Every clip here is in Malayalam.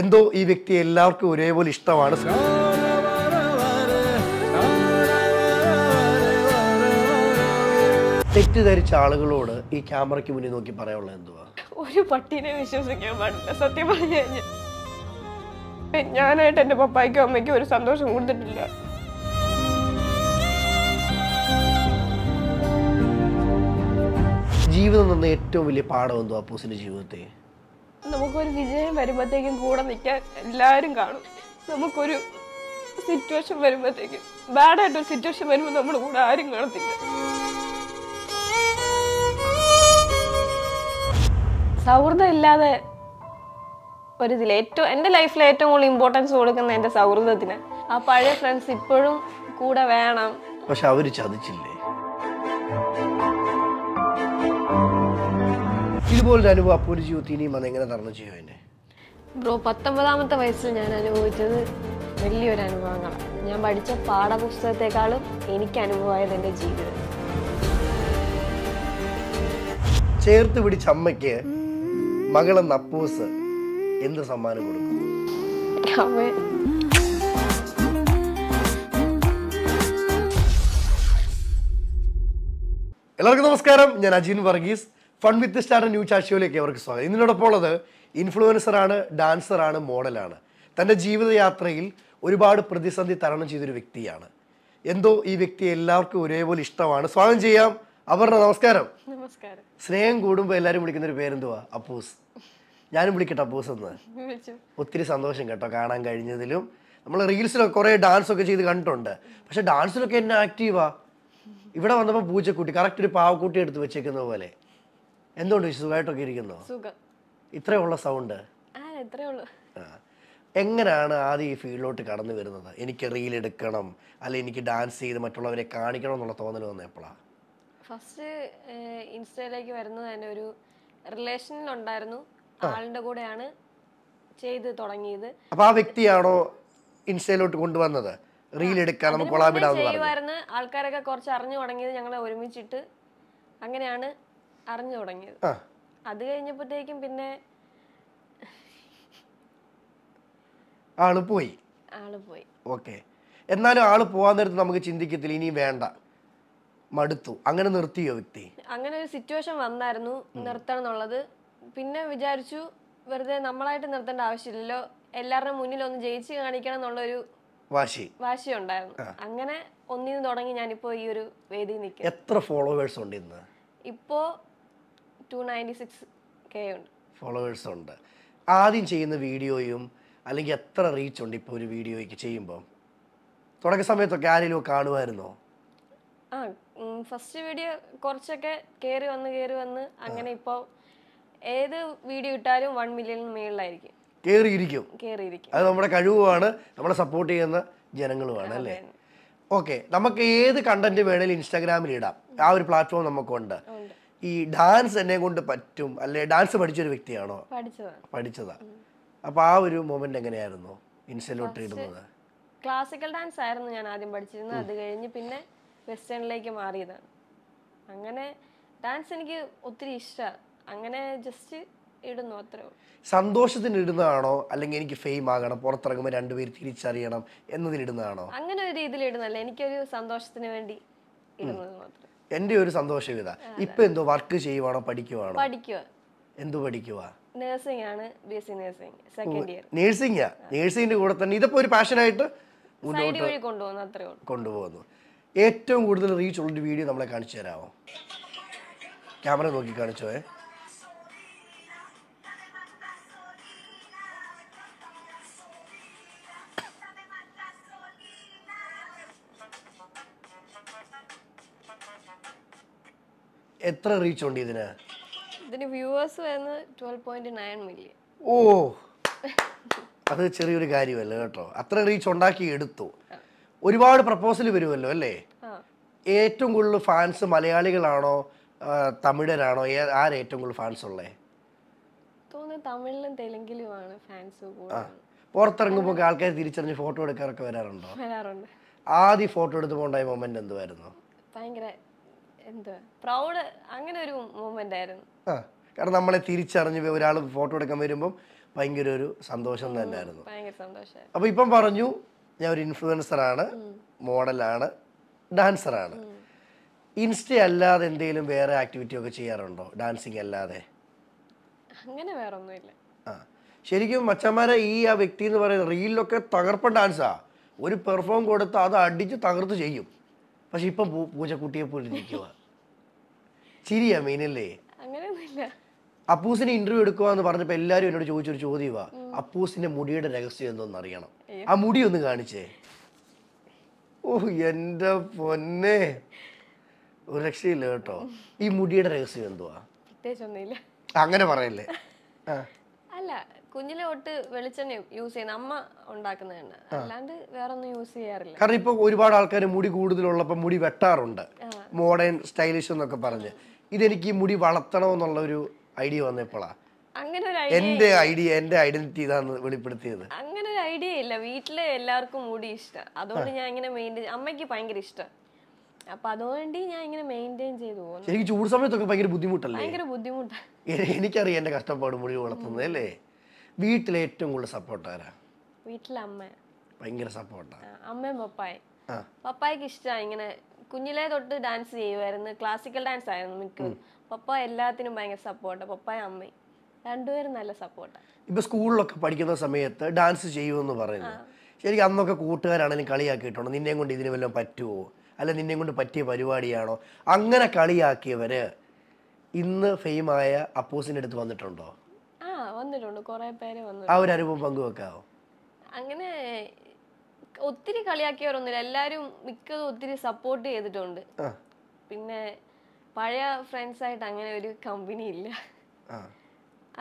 എന്തോ ഈ വ്യക്തി എല്ലാവർക്കും ഒരേപോലെ ഇഷ്ടമാണ് തെറ്റിദ്ധരിച്ച ആളുകളോട് ഈ ക്യാമറയ്ക്ക് മുന്നിൽ നോക്കി പറയാനുള്ള എന്തുവാ ഒരു പട്ടീനെ വിശ്വസിക്കാൻ പാടില്ല സത്യം പറഞ്ഞു കഴിഞ്ഞാൽ ഞാനായിട്ട് എൻ്റെ പപ്പായ്ക്കും അമ്മയ്ക്കും ഒരു സന്തോഷം കൊടുത്തിട്ടില്ല ജീവിതം നിന്ന് ഏറ്റവും വലിയ പാഠം എന്തുവാ പൂസിൻ്റെ ജീവിതത്തെ നമുക്കൊരു വിജയം വരുമ്പോഴത്തേക്കും കൂടെ നിൽക്കാൻ എല്ലാവരും കാണും നമുക്കൊരു സിറ്റുവേഷൻ വരുമ്പോഴത്തേക്കും ബാഡായിട്ടൊരു സിറ്റുവേഷൻ വരുമ്പോൾ നമ്മൾ കൂടെ ആരും കാണത്തില്ല സൗഹൃദം ഇല്ലാതെ ഇതിൽ ഏറ്റവും എൻ്റെ ലൈഫിൽ ഏറ്റവും കൂടുതൽ ഇമ്പോർട്ടൻസ് കൊടുക്കുന്ന എൻ്റെ സൗഹൃദത്തിന് ആ പഴയ ഫ്രണ്ട്സ് ഇപ്പോഴും കൂടെ വേണം പക്ഷെ അവർ ചതിച്ചില്ലേ ഇതുപോലൊരു അനുഭവം ഒരു ജീവിതത്തിൽ ഇനിയും വന്ന് എങ്ങനെ തരണം ചെയ്യുമോ എന്നെ ബ്രോ പത്തൊമ്പതാമത്തെ വയസ്സിൽ ഞാൻ അനുഭവിച്ചത് വലിയൊരു അനുഭവങ്ങളാണ് ഞാൻ പഠിച്ച പാഠപുസ്തകത്തെക്കാളും എനിക്ക് അനുഭവമായത് എൻ്റെ ജീവിതം ചേർത്ത് പിടിച്ച അമ്മയ്ക്ക് മകളെ നപ്പൂസ് എന്ത് സമ്മാനം കൊടുക്കും എല്ലാവർക്കും നമസ്കാരം ഞാൻ അജീൻ വർഗീസ് ഫൺ വിത്ത് സ്റ്റാറിൻ്റെ ന്യൂ ചാഷ്യോയിലേക്ക് അവർക്ക് സ്വാഗതം ഇന്നിനോടൊപ്പം ഉള്ളത് ഇൻഫ്ലുവൻസറാണ് ഡാൻസറാണ് മോഡലാണ് തൻ്റെ ജീവിതയാത്രയിൽ ഒരുപാട് പ്രതിസന്ധി തരണം ചെയ്തൊരു വ്യക്തിയാണ് എന്തോ ഈ വ്യക്തി എല്ലാവർക്കും ഒരേപോലെ ഇഷ്ടമാണ് സ്വാഗതം ചെയ്യാം അപർണ നമസ്കാരം നമസ്കാരം സ്നേഹം കൂടുമ്പോൾ എല്ലാവരും വിളിക്കുന്നൊരു പേരെന്തുവാ അപ്പൂസ് ഞാനും വിളിക്കട്ടെ അപ്പൂസ് എന്ന് ഒത്തിരി സന്തോഷം കേട്ടോ കാണാൻ കഴിഞ്ഞതിലും നമ്മൾ റീൽസിലൊക്കെ കുറേ ഡാൻസ് ഒക്കെ ചെയ്ത് കണ്ടിട്ടുണ്ട് പക്ഷെ ഡാൻസിലൊക്കെ എന്നെ ആക്റ്റീവാ ഇവിടെ വന്നപ്പോൾ പൂച്ചക്കുട്ടി കറക്റ്റ് ഒരു പാവക്കുട്ടി എടുത്ത് വെച്ചേക്കുന്ന പോലെ എന്തുകൊണ്ട് സുഖമായിട്ടൊക്കെ ഇരിക്കുന്നു ഇത്രേ ഉള്ള സൗണ്ട് എങ്ങനെയാണ് ആദ്യം ഈ ഫീൽഡിലോട്ട് കടന്നു വരുന്നത് എനിക്ക് റീൽ എടുക്കണം അല്ലെങ്കിൽ എനിക്ക് ഡാൻസ് ചെയ്ത് മറ്റുള്ളവരെ കാണിക്കണം എന്നുള്ള തോന്നൽ വന്ന എപ്പോഴാണ് ഫസ്റ്റ് ഇൻസ്റ്റയിലേക്ക് വരുന്നത് തന്നെ ഒരു റിലേഷനിലുണ്ടായിരുന്നു ആളുടെ കൂടെയാണ് ചെയ്ത് തുടങ്ങിയത് അപ്പൊ ആ വ്യക്തിയാണോ ഇൻസ്റ്റയിലോട്ട് കൊണ്ടുവന്നത് റീൽ എടുക്കാൻ നമുക്ക് ആൾക്കാരൊക്കെ കുറച്ച് അറിഞ്ഞു തുടങ്ങിയത് ഞങ്ങളെ ഒരുമിച്ചിട്ട് അങ്ങനെയാണ് അറിഞ്ഞു തുടങ്ങിയത് അത് കഴിഞ്ഞപ്പോഴത്തേക്കും പിന്നെ ആള് പോയി ആള് പോയി ഓക്കെ എന്നാലും ആള് പോവാൻ നേരത്ത് നമുക്ക് ചിന്തിക്കത്തില്ല ഇനി വേണ്ട മടുത്തു അങ്ങനെ നിർത്തിയോ വ്യക്തി അങ്ങനെ ഒരു സിറ്റുവേഷൻ വന്നായിരുന്നു നിർത്തണം എന്നുള്ളത് പിന്നെ വിചാരിച്ചു വെറുതെ നമ്മളായിട്ട് നിർത്തേണ്ട ആവശ്യമില്ലല്ലോ എല്ലാവരുടെ മുന്നിൽ ഒന്ന് ജയിച്ചു കാണിക്കണം എന്നുള്ളൊരു വാശി വാശി ഉണ്ടായിരുന്നു അങ്ങനെ ഒന്നിന്ന് തുടങ്ങി ഞാനിപ്പോ ഈ ഒരു വേദിയിൽ നിൽക്കും എത്ര ഫോളോവേഴ്സ് ഉണ്ട് ഇന്ന് ഇപ്പോ ഫോളോവേഴ്സ് ഉണ്ട് ആദ്യം ചെയ്യുന്ന വീഡിയോയും അല്ലെങ്കിൽ എത്ര റീച്ച് ഉണ്ട് ഇപ്പോൾ ഒരു വീഡിയോയ്ക്ക് ചെയ്യുമ്പോൾ തുടക്ക സമയത്തൊക്കെ ആരെങ്കിലും കാണുമായിരുന്നോ ആ ഫസ്റ്റ് വീഡിയോ കുറച്ചൊക്കെ കയറി വന്ന് കയറി വന്ന് അങ്ങനെ ഇപ്പോൾ ഏത് വീഡിയോ ഇട്ടാലും വൺ മില്യൺ മുകളിലായിരിക്കും കയറിയിരിക്കും കയറിയിരിക്കും അത് നമ്മുടെ കഴിവുമാണ് നമ്മളെ സപ്പോർട്ട് ചെയ്യുന്ന ജനങ്ങളുമാണ് അല്ലേ ഓക്കെ നമുക്ക് ഏത് കണ്ടന്റ് വേണേലും ഇൻസ്റ്റാഗ്രാമിൽ ഇടാം ആ ഒരു പ്ലാറ്റ്ഫോം നമുക്കുണ്ട് ഈ ഡാൻസ് എന്നെ കൊണ്ട് പറ്റും അല്ലെ ഡാൻസ് പഠിച്ചൊരു വ്യക്തിയാണോ പഠിച്ചതാ അപ്പൊ ആ ഒരു മൊമെന്റ് എങ്ങനെയായിരുന്നു ഇൻസ്റ്റലോട്ട് ഇടുന്നത് ക്ലാസിക്കൽ ഡാൻസ് ആയിരുന്നു ഞാൻ ആദ്യം പഠിച്ചിരുന്നത് അത് കഴിഞ്ഞ് പിന്നെ വെസ്റ്റേണിലേക്ക് മാറിയതാണ് അങ്ങനെ ഡാൻസ് എനിക്ക് ഒത്തിരി ഇഷ്ടമാണ് അങ്ങനെ ജസ്റ്റ് ഇടുന്നു അത്ര സന്തോഷത്തിന് ഇടുന്നതാണോ അല്ലെങ്കിൽ എനിക്ക് ഫെയിം ആകണം പുറത്തിറങ്ങുമ്പോൾ രണ്ടുപേര് തിരിച്ചറിയണം എന്നതിൽ ഇടുന്നതാണോ അങ്ങനെ ഒരു രീതിയിൽ ഇടുന്നല്ല എനിക്കൊരു സന്തോഷത്തിന് വേണ്ടി ഇടുന്നത് മാത്രം എന്റെ ഒരു സന്തോഷം ഇതാ ഇപ്പൊ എന്തോ വർക്ക് ചെയ്യുവാണോ പഠിക്കുവാണോ പഠിക്കുക എന്തു പഠിക്കുക നേഴ്സിംഗ് ആണ് B S C nursing second year nursing നേഴ്സിംഗിന്റെ കൂടെ തന്നെ ഇതൊക്കെ ഒരു പാഷനായിട്ട് മുന്നോട്ട് കൊണ്ടുപോകുന്നു ഏറ്റവും കൂടുതൽ റീച്ച് ഉള്ളൊരു വീഡിയോ നമ്മളെ കാണിച്ചു തരാമോ ക്യാമറ നോക്കി കാണിച്ചോേ എത്ര റീച്ച് ഉണ്ട് ഇതിന് ഇതിന് വ്യൂവേഴ്സ് മില്യൺ ഓ അത് ചെറിയൊരു കാര്യമല്ല കേട്ടോ അത്ര റീച്ച് ഉണ്ടാക്കി എടുത്തു ഒരുപാട് പ്രപ്പോസൽ വരുമല്ലോ അല്ലേ ഏറ്റവും കൂടുതൽ ഫാൻസ് മലയാളികളാണോ തമിഴരാണോ ആരാണ് ഏറ്റവും കൂടുതൽ ഫാൻസ് ഉള്ളേ തമിഴിലും തെലുങ്കിലുമാണ് ഫാൻസ് പുറത്തിറങ്ങുമ്പോൾ ആൾക്കാർ തിരിച്ചറിഞ്ഞ് ഫോട്ടോ എടുക്കാറൊക്കെ വരാറുണ്ടോ വരാറുണ്ട് ആദ്യം ഫോട്ടോ എടുത്ത് പോണ്ടായ മൊമെന്റ് എന്തുവായിരുന്നു ഭയങ്കര പ്രൗഡ് അങ്ങനെ ഒരു മൂമെന്റ് ആയിരുന്നു ആ കാരണം നമ്മളെ തിരിച്ചറിഞ്ഞ് ഒരാൾ ഫോട്ടോ എടുക്കാൻ വരുമ്പോൾ ഭയങ്കര ഒരു സന്തോഷം തന്നെയായിരുന്നു സന്തോഷം അപ്പൊ ഇപ്പം പറഞ്ഞു ഞാൻ ഒരു ഇൻഫ്ലുവൻസർ ആണ് മോഡലാണ് ഡാൻസർ ആണ് ഇൻസ്റ്റ അല്ലാതെ എന്തെങ്കിലും വേറെ ആക്ടിവിറ്റി ഒക്കെ ചെയ്യാറുണ്ടോ ഡാൻസിങ് അല്ലാതെ അങ്ങനെ വേറെ ആ ശരിക്കും മച്ചന്മാരെ ഈ ആ വ്യക്തി എന്ന് പറയുന്നത് റീലിലൊക്കെ തകർപ്പൻ ഡാൻസാ ഒരു പെർഫോം കൊടുത്ത് അത് അടിച്ച് തകർത്ത് ചെയ്യും പക്ഷെ ഇപ്പം പൂജക്കുട്ടിയെ പോലെ ഇരിക്കുവാ ചിരിയാ മീനല്ലേ അപ്പൂസിന് ഇന്റർവ്യൂ എടുക്കുവാന്ന് പറഞ്ഞപ്പോ എല്ലാരും എന്നോട് ചോദിച്ചൊരു ചോദ്യമാ അപ്പൂസിന്റെ മുടിയുടെ രഹസ്യം എന്തോന്ന് അറിയണം ആ മുടി ഒന്ന് കാണിച്ചേ ഓ എന്റെ പൊന്നെ ഒരു രക്ഷയില്ല കേട്ടോ ഈ മുടിയുടെ രഹസ്യം എന്തുവാ അങ്ങനെ പറയല്ലേ അല്ല കുഞ്ഞിലെ തൊട്ട് വെളിച്ചെണ്ണ യൂസ് ചെയ്യുന്ന അമ്മ ഉണ്ടാക്കുന്നതാണ് അല്ലാണ്ട് വേറെ ഒന്നും യൂസ് ചെയ്യാറില്ല കാരണം ഇപ്പൊ ഒരുപാട് ആൾക്കാർ മുടി കൂടുതലുള്ളപ്പോ മുടി വെട്ടാറുണ്ട് മോഡേൺ സ്റ്റൈലിഷ് എന്നൊക്കെ പറഞ്ഞ് ഇതെനിക്ക് ഈ മുടി വളർത്തണമെന്നുള്ള ഒരു ഐഡിയ വന്നപ്പോഴാണ് എന്റെ ഐഡിയ എന്റെ ഐഡന്റിറ്റി ഇതാണ് വെളിപ്പെടുത്തിയത് അങ്ങനെ ഒരു ഐഡിയ ഇല്ല വീട്ടില് എല്ലാവർക്കും മുടി ഇഷ്ടം അതുകൊണ്ട് ഞാൻ ഇങ്ങനെ മെയിൻറ്റെയിൻ അമ്മയ്ക്ക് ഭയങ്കര ഇഷ്ടം അപ്പൊ അതുകൊണ്ട് ഞാൻ ഇങ്ങനെ മെയിൻറ്റെയിൻ ചെയ്തു പോകുന്നു എനിക്ക് ചൂട് സമയത്തൊക്കെ ഭയങ്കര ബുദ്ധിമുട്ടല്ലേ ഭയങ്കര ബുദ്ധിമുട്ടാണ് എനിക്കറിയാം എന്റെ കഷ്ടപ്പാട് മുടി വളർത്തുന്നത് അല്ലേ വീട്ടിലെ ഏറ്റവും കൂടുതൽ സപ്പോർട്ട് ആരാ വീട്ടിലെ അമ്മ ഭയങ്കര സപ്പോർട്ടാ അമ്മയും പപ്പായ പപ്പായക്ക് ഇഷ്ടമാണ് ഇങ്ങനെ കുഞ്ഞിലെ തൊട്ട് ഡാൻസ് ചെയ്യുമായിരുന്നു ക്ലാസിക്കൽ ഡാൻസ് ആയിരുന്നു മിക്കതും പപ്പ എല്ലാത്തിനും ഭയങ്കര സപ്പോർട്ടാ പപ്പായും അമ്മയും രണ്ടുപേരും നല്ല സപ്പോർട്ടാ ഇപ്പൊ സ്കൂളിലൊക്കെ പഠിക്കുന്ന സമയത്ത് ഡാൻസ് ചെയ്യുമെന്ന് പറയുന്നത് ശരിക്കും അന്നൊക്കെ കൂട്ടുകാരാണെങ്കിലും കളിയാക്കിയിട്ടുണ്ടോ നിന്നെയും കൊണ്ട് ഇതിന് വല്ലതും പറ്റുമോ അല്ല നിന്നെയും കൊണ്ട് പറ്റിയ പരിപാടിയാണോ അങ്ങനെ കളിയാക്കിയവര് ഇന്ന് ഫെയിമായ അപ്പോസിന്റെ അടുത്ത് വന്നിട്ടുണ്ടോ ആ വന്നിട്ടുണ്ട് കുറെ പേര് വന്നു ആ ഒരു അനുഭവം പങ്കുവെക്കാവോ അങ്ങനെ ഒത്തിരി ഇല്ല എല്ലാരും മിക്കതും ഒത്തിരി സപ്പോർട്ട് ചെയ്തിട്ടുണ്ട് പിന്നെ പഴയ ഫ്രണ്ട്സ് ആയിട്ട് അങ്ങനെ ഒരു കമ്പനി ഇല്ല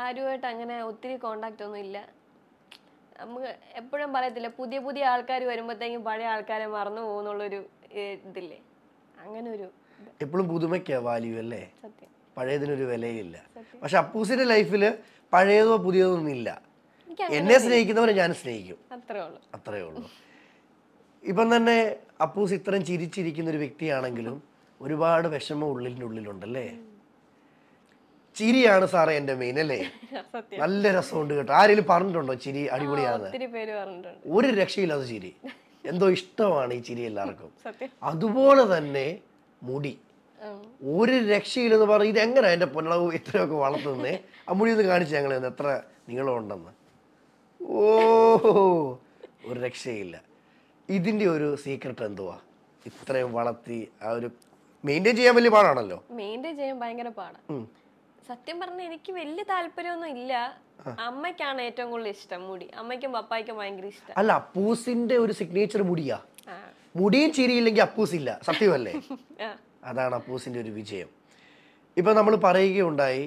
ആരുമായിട്ട് അങ്ങനെ ഒത്തിരി കോണ്ടാക്ട് ഒന്നും ഇല്ല നമുക്ക് എപ്പോഴും പറയത്തില്ല പുതിയ പുതിയ ആൾക്കാർ വരുമ്പോഴത്തേക്കും പഴയ ആൾക്കാരെ മറന്നു പോകുന്നുള്ളൊരു ഇതില്ലേ അങ്ങനെ ഒരു എപ്പോഴും പുതുമയ്ക്കാ വാല്യൂ അല്ലേ പഴയതിനൊരു വിലയില്ല പക്ഷെ അപ്പൂസിന്റെ ലൈഫില് പഴയതോ പുതിയതോ ഒന്നും ഇല്ല എന്നെ സ്നേഹിക്കുന്നവരെ ഞാൻ സ്നേഹിക്കും അത്രേ ഉള്ളൂ അത്രേ ഉള്ളൂ ഇപ്പം തന്നെ അപ്പൂസ് ഇത്രയും ചിരിച്ചിരിക്കുന്ന ഒരു വ്യക്തിയാണെങ്കിലും ഒരുപാട് വിഷമം ഉള്ളിൻ്റെ ഉള്ളിലുണ്ടല്ലേ ചിരിയാണ് സാറേ എന്റെ മെയിൻ അല്ലേ നല്ല രസമുണ്ട് കേട്ടോ ആരെങ്കിലും പറഞ്ഞിട്ടുണ്ടോ ചിരി അടിപൊളിയാണ് ഒരു രക്ഷയില്ലാത്ത ചിരി എന്തോ ഇഷ്ടമാണ് ഈ ചിരി എല്ലാവർക്കും അതുപോലെ തന്നെ മുടി ഒരു രക്ഷയില്ലെന്ന് പറഞ്ഞു ഇത് എങ്ങനെ എന്റെ പൊന്നളവ് ഇത്രയൊക്കെ വളർത്തുന്നേ ആ മുടി ഒന്ന് കാണിച്ചു ഞങ്ങൾ എത്ര നീളമുണ്ടെന്ന് ഓ ഒരു രക്ഷയില്ല ഇതിന്റെ ഒരു സീക്രട്ട് എന്തുവാ ഇത്രയും വളർത്തി ആ ഒരു മെയിൻറ്റെയിൻ ചെയ്യാൻ വലിയ പാടാണല്ലോ മെയിൻറ്റെയിൻ ചെയ്യാൻ ഭയങ്കര പാടാണ് സത്യം പറഞ്ഞ എനിക്ക് വലിയ താല്പര്യമൊന്നും ഇല്ല അമ്മയ്ക്കാണ് ഏറ്റവും കൂടുതൽ ഇഷ്ടം മുടി അമ്മയ്ക്കും പപ്പായ്ക്കും ഭയങ്കര ഇഷ്ടം അല്ല അപ്പൂസിന്റെ ഒരു സിഗ്നേച്ചർ മുടിയാ മുടിയും ചിരിയില്ലെങ്കിൽ അപ്പൂസ് ഇല്ല സത്യമല്ലേ അതാണ് അപ്പൂസിന്റെ ഒരു വിജയം ഇപ്പൊ നമ്മൾ പറയുകയുണ്ടായി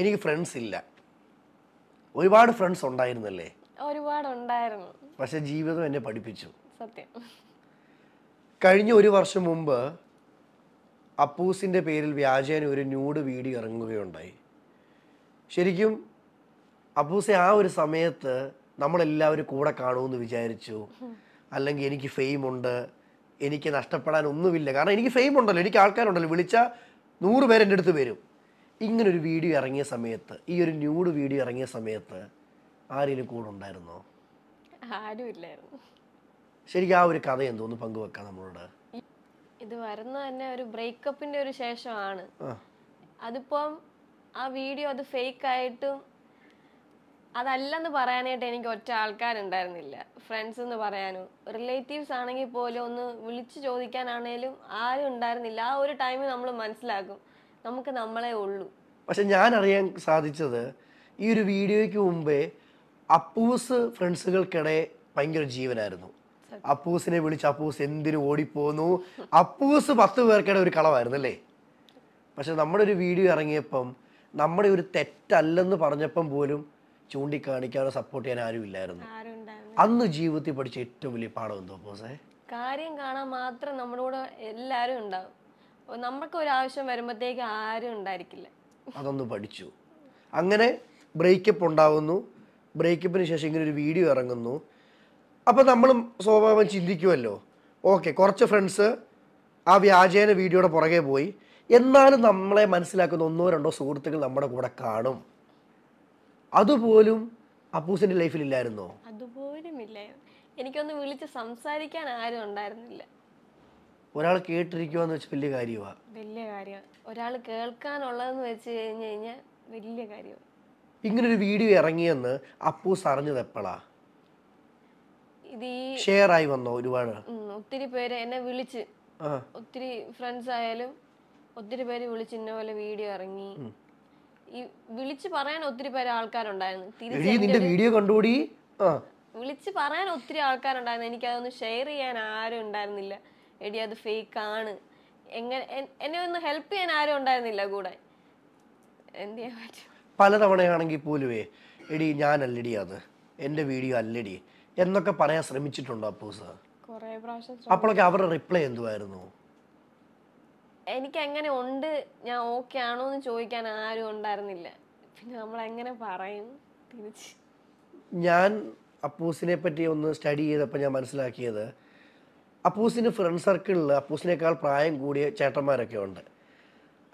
എനിക്ക് ഫ്രണ്ട്സ് ഇല്ല ഒരുപാട് ഫ്രണ്ട്സ് ഉണ്ടായിരുന്നല്ലേ ഒരുപാട് ഉണ്ടായിരുന്നു പക്ഷെ ജീവിതം എന്നെ പഠിപ്പിച്ചു സത്യം കഴിഞ്ഞ ഒരു വർഷം മുമ്പ് അപ്പൂസിൻ്റെ പേരിൽ വ്യാജേന ഒരു ന്യൂഡ് വീഡിയോ ഇറങ്ങുകയുണ്ടായി ശരിക്കും അപ്പൂസെ ആ ഒരു സമയത്ത് നമ്മളെല്ലാവരും കൂടെ കാണുമെന്ന് വിചാരിച്ചു അല്ലെങ്കിൽ എനിക്ക് ഫെയിം ഉണ്ട് എനിക്ക് നഷ്ടപ്പെടാൻ ഒന്നുമില്ല കാരണം എനിക്ക് ഫെയിം ഉണ്ടല്ലോ എനിക്ക് ആൾക്കാരുണ്ടല്ലോ വിളിച്ച നൂറ് പേര് എൻ്റെ അടുത്ത് വരും ഇങ്ങനൊരു വീഡിയോ ഇറങ്ങിയ സമയത്ത് ഈ ഒരു ന്യൂഡ് വീഡിയോ ഇറങ്ങിയ സമയത്ത് ആരെങ്കിലും കൂടെ ഉണ്ടായിരുന്നോ ആരും ഇല്ലായിരുന്നു ശരിക്കും ആ ഒരു കഥ ഒന്ന് പങ്കുവെക്കാം നമ്മളോട് ഇത് വരുന്ന തന്നെ ഒരു ബ്രേക്കപ്പിന്റെ ഒരു ശേഷമാണ് അതിപ്പം ആ വീഡിയോ അത് ഫേക്ക് ആയിട്ടും അതല്ലെന്ന് പറയാനായിട്ട് എനിക്ക് ഒറ്റ ആൾക്കാരുണ്ടായിരുന്നില്ല ഫ്രണ്ട്സ് എന്ന് പറയാനും റിലേറ്റീവ്സ് ആണെങ്കിൽ പോലും ഒന്ന് വിളിച്ചു ചോദിക്കാനാണേലും ആരും ഉണ്ടായിരുന്നില്ല ആ ഒരു ടൈമിൽ നമ്മൾ മനസ്സിലാക്കും നമുക്ക് നമ്മളെ ഉള്ളൂ പക്ഷെ ഞാൻ അറിയാൻ സാധിച്ചത് ഈ ഒരു വീഡിയോയ്ക്ക് മുമ്പേ അപ്പൂസ് ഫ്രണ്ട്സുകൾക്കിടെ ഭയങ്കര ജീവനായിരുന്നു അപ്പൂസിനെ വിളിച്ച് അപ്പൂസ് എന്തിനു ഓടിപ്പോന്നു അപ്പൂസ് പത്ത് പേർക്കിടെ ഒരു കളവായിരുന്നു അല്ലേ പക്ഷെ നമ്മുടെ ഒരു വീഡിയോ ഇറങ്ങിയപ്പം നമ്മുടെ ഒരു തെറ്റല്ലെന്ന് പറഞ്ഞപ്പം പോലും ചൂണ്ടിക്കാണിക്കാനോ സപ്പോർട്ട് ചെയ്യാൻ ആരും ഇല്ലായിരുന്നു അന്ന് ജീവിതത്തിൽ പഠിച്ച ഏറ്റവും വലിയ പാഠം എന്തോ അപ്പൂസേ കാര്യം കാണാൻ മാത്രം നമ്മുടെ കൂടെ എല്ലാരും ഉണ്ടാവും നമ്മൾക്ക് ഒരു ആവശ്യം വരുമ്പോഴത്തേക്ക് ആരും ഉണ്ടായിരിക്കില്ല അതൊന്ന് പഠിച്ചു അങ്ങനെ ബ്രേക്കപ്പ് ഉണ്ടാവുന്നു ബ്രേക്കപ്പിന് ശേഷം ഇങ്ങനെ ഒരു വീഡിയോ ഇറങ്ങുന്നു അപ്പോൾ നമ്മളും സ്വാഭാവികം ചിന്തിക്കുമല്ലോ ഓക്കെ കുറച്ച് ഫ്രണ്ട്സ് ആ വ്യാജേന വീഡിയോയുടെ പുറകെ പോയി എന്നാലും നമ്മളെ മനസ്സിലാക്കുന്ന ഒന്നോ രണ്ടോ സുഹൃത്തുക്കൾ നമ്മുടെ കൂടെ കാണും അതുപോലും അപ്പൂസിന്റെ ലൈഫിൽ ഇല്ലായിരുന്നോ അതുപോലും ഇല്ല എനിക്കൊന്ന് വിളിച്ച് സംസാരിക്കാൻ ആരും ഉണ്ടായിരുന്നില്ല ഒരാൾ കേട്ടിരിക്കുവാന്ന് വെച്ച് വലിയ കാര്യമാണ് വലിയ കാര്യമാണ് ഒരാൾ കേൾക്കാനുള്ളതെന്ന് വെച്ച് കഴിഞ്ഞ് കഴിഞ്ഞാൽ വലിയ കാര്യമാണ് ഇങ്ങനൊരു വീഡിയോ ഇറങ്ങിയെന്ന് അപ്പൂസ് അറിഞ്ഞത് എപ്പോഴാണ് ഇത് ഈ ഷെയർ ആയി വന്നോ ഒരുപാട് ഒത്തിരി പേര് എന്നെ വിളിച്ച് ഒത്തിരി ഫ്രണ്ട്സ് ആയാലും ഒത്തിരി പേര് വിളിച്ച് ഇന്ന പോലെ വീഡിയോ ഇറങ്ങി ഈ വിളിച്ച് പറയാൻ ഒത്തിരി പേര് ആൾക്കാരുണ്ടായിരുന്നു വീഡിയോ കണ്ടുകൂടി വിളിച്ച് പറയാൻ ഒത്തിരി ആൾക്കാരുണ്ടായിരുന്നു എനിക്ക് അതൊന്ന് ഷെയർ ചെയ്യാൻ ആരും ഉണ്ടായിരുന്നില്ല എടി അത് ഫേക്ക് ആണ് എങ്ങനെ എന്നെ ഒന്ന് ഹെൽപ്പ് ചെയ്യാൻ ആരും ഉണ്ടായിരുന്നില്ല കൂടെ എന്ത് ചെയ്യാൻ പറ്റും പലതവണയാണെങ്കിൽ പോലുവേ എടി ഞാനല്ലടി അത് എൻ്റെ വീഡിയോ അല്ലടി എന്നൊക്കെ പറയാൻ ശ്രമിച്ചിട്ടുണ്ടോ അപ്പൂസ് അപ്പോഴൊക്കെ അവരുടെ റിപ്ലൈ എന്തുവായിരുന്നു എനിക്ക് എങ്ങനെ ഉണ്ട് ഞാൻ ഓക്കെ ആണോ എന്ന് ചോദിക്കാൻ ആരും ഉണ്ടായിരുന്നില്ല പിന്നെ നമ്മൾ എങ്ങനെ പറയും തിരിച്ച് ഞാൻ അപ്പൂസിനെ പറ്റി ഒന്ന് സ്റ്റഡി ചെയ്തപ്പോൾ ഞാൻ മനസ്സിലാക്കിയത് അപ്പൂസിന് ഫ്രണ്ട് സർക്കിളിൽ അപ്പൂസിനേക്കാൾ പ്രായം കൂടിയ ചേട്ടന്മാരൊക്കെ ഉണ്ട്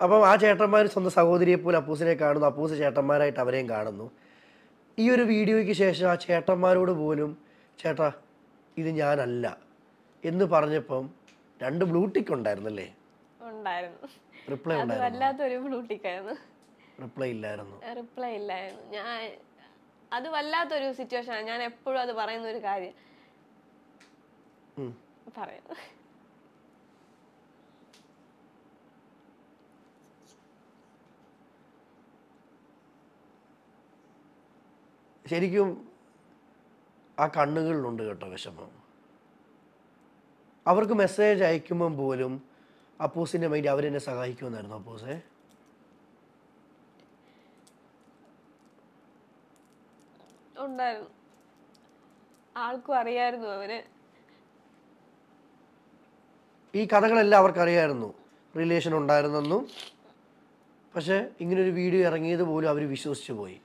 അപ്പം ആ ചേട്ടന്മാർ സ്വന്തം സഹോദരിയെ പോലും അപ്പൂസിനെ കാണുന്നു അപ്പൂസ് ചേട്ടന്മാരായിട്ട് അവരെയും കാണുന്നു ഈ ഒരു വീഡിയോയ്ക്ക് ശേഷം ആ ചേട്ടന്മാരോട് പോലും ചേട്ടാ ഇത് ഞാനല്ല എന്ന് പറഞ്ഞപ്പം രണ്ട് ബ്ലൂ ഉണ്ടായിരുന്നല്ലേ ഉണ്ടായിരുന്നു റിപ്ലൈ വല്ലാത്തൊരു ബ്ലൂ ടിക്ക് ആയിരുന്നു റിപ്ലൈ ഇല്ലായിരുന്നു റിപ്ലൈ ഇല്ലായിരുന്നു ഞാൻ അത് വല്ലാത്തൊരു സിറ്റുവേഷൻ ആണ് ഞാൻ എപ്പോഴും അത് പറയുന്ന ഒരു കാര്യം പറയുന്നു ശരിക്കും ആ കണ്ണുകളിലുണ്ട് കേട്ടോ വിഷമം അവർക്ക് മെസ്സേജ് അയക്കുമ്പം പോലും അപ്പൂസിൻ്റെ മൈൻഡ് അവരെന്നെ സഹായിക്കുമെന്നായിരുന്നു അപ്പൂസെ ആൾക്കും അറിയായിരുന്നു ഈ കഥകളെല്ലാം അവർക്ക് അറിയായിരുന്നു റിലേഷൻ ഉണ്ടായിരുന്നെന്നും പക്ഷേ ഇങ്ങനൊരു വീഡിയോ ഇറങ്ങിയത് പോലും അവർ വിശ്വസിച്ചു പോയി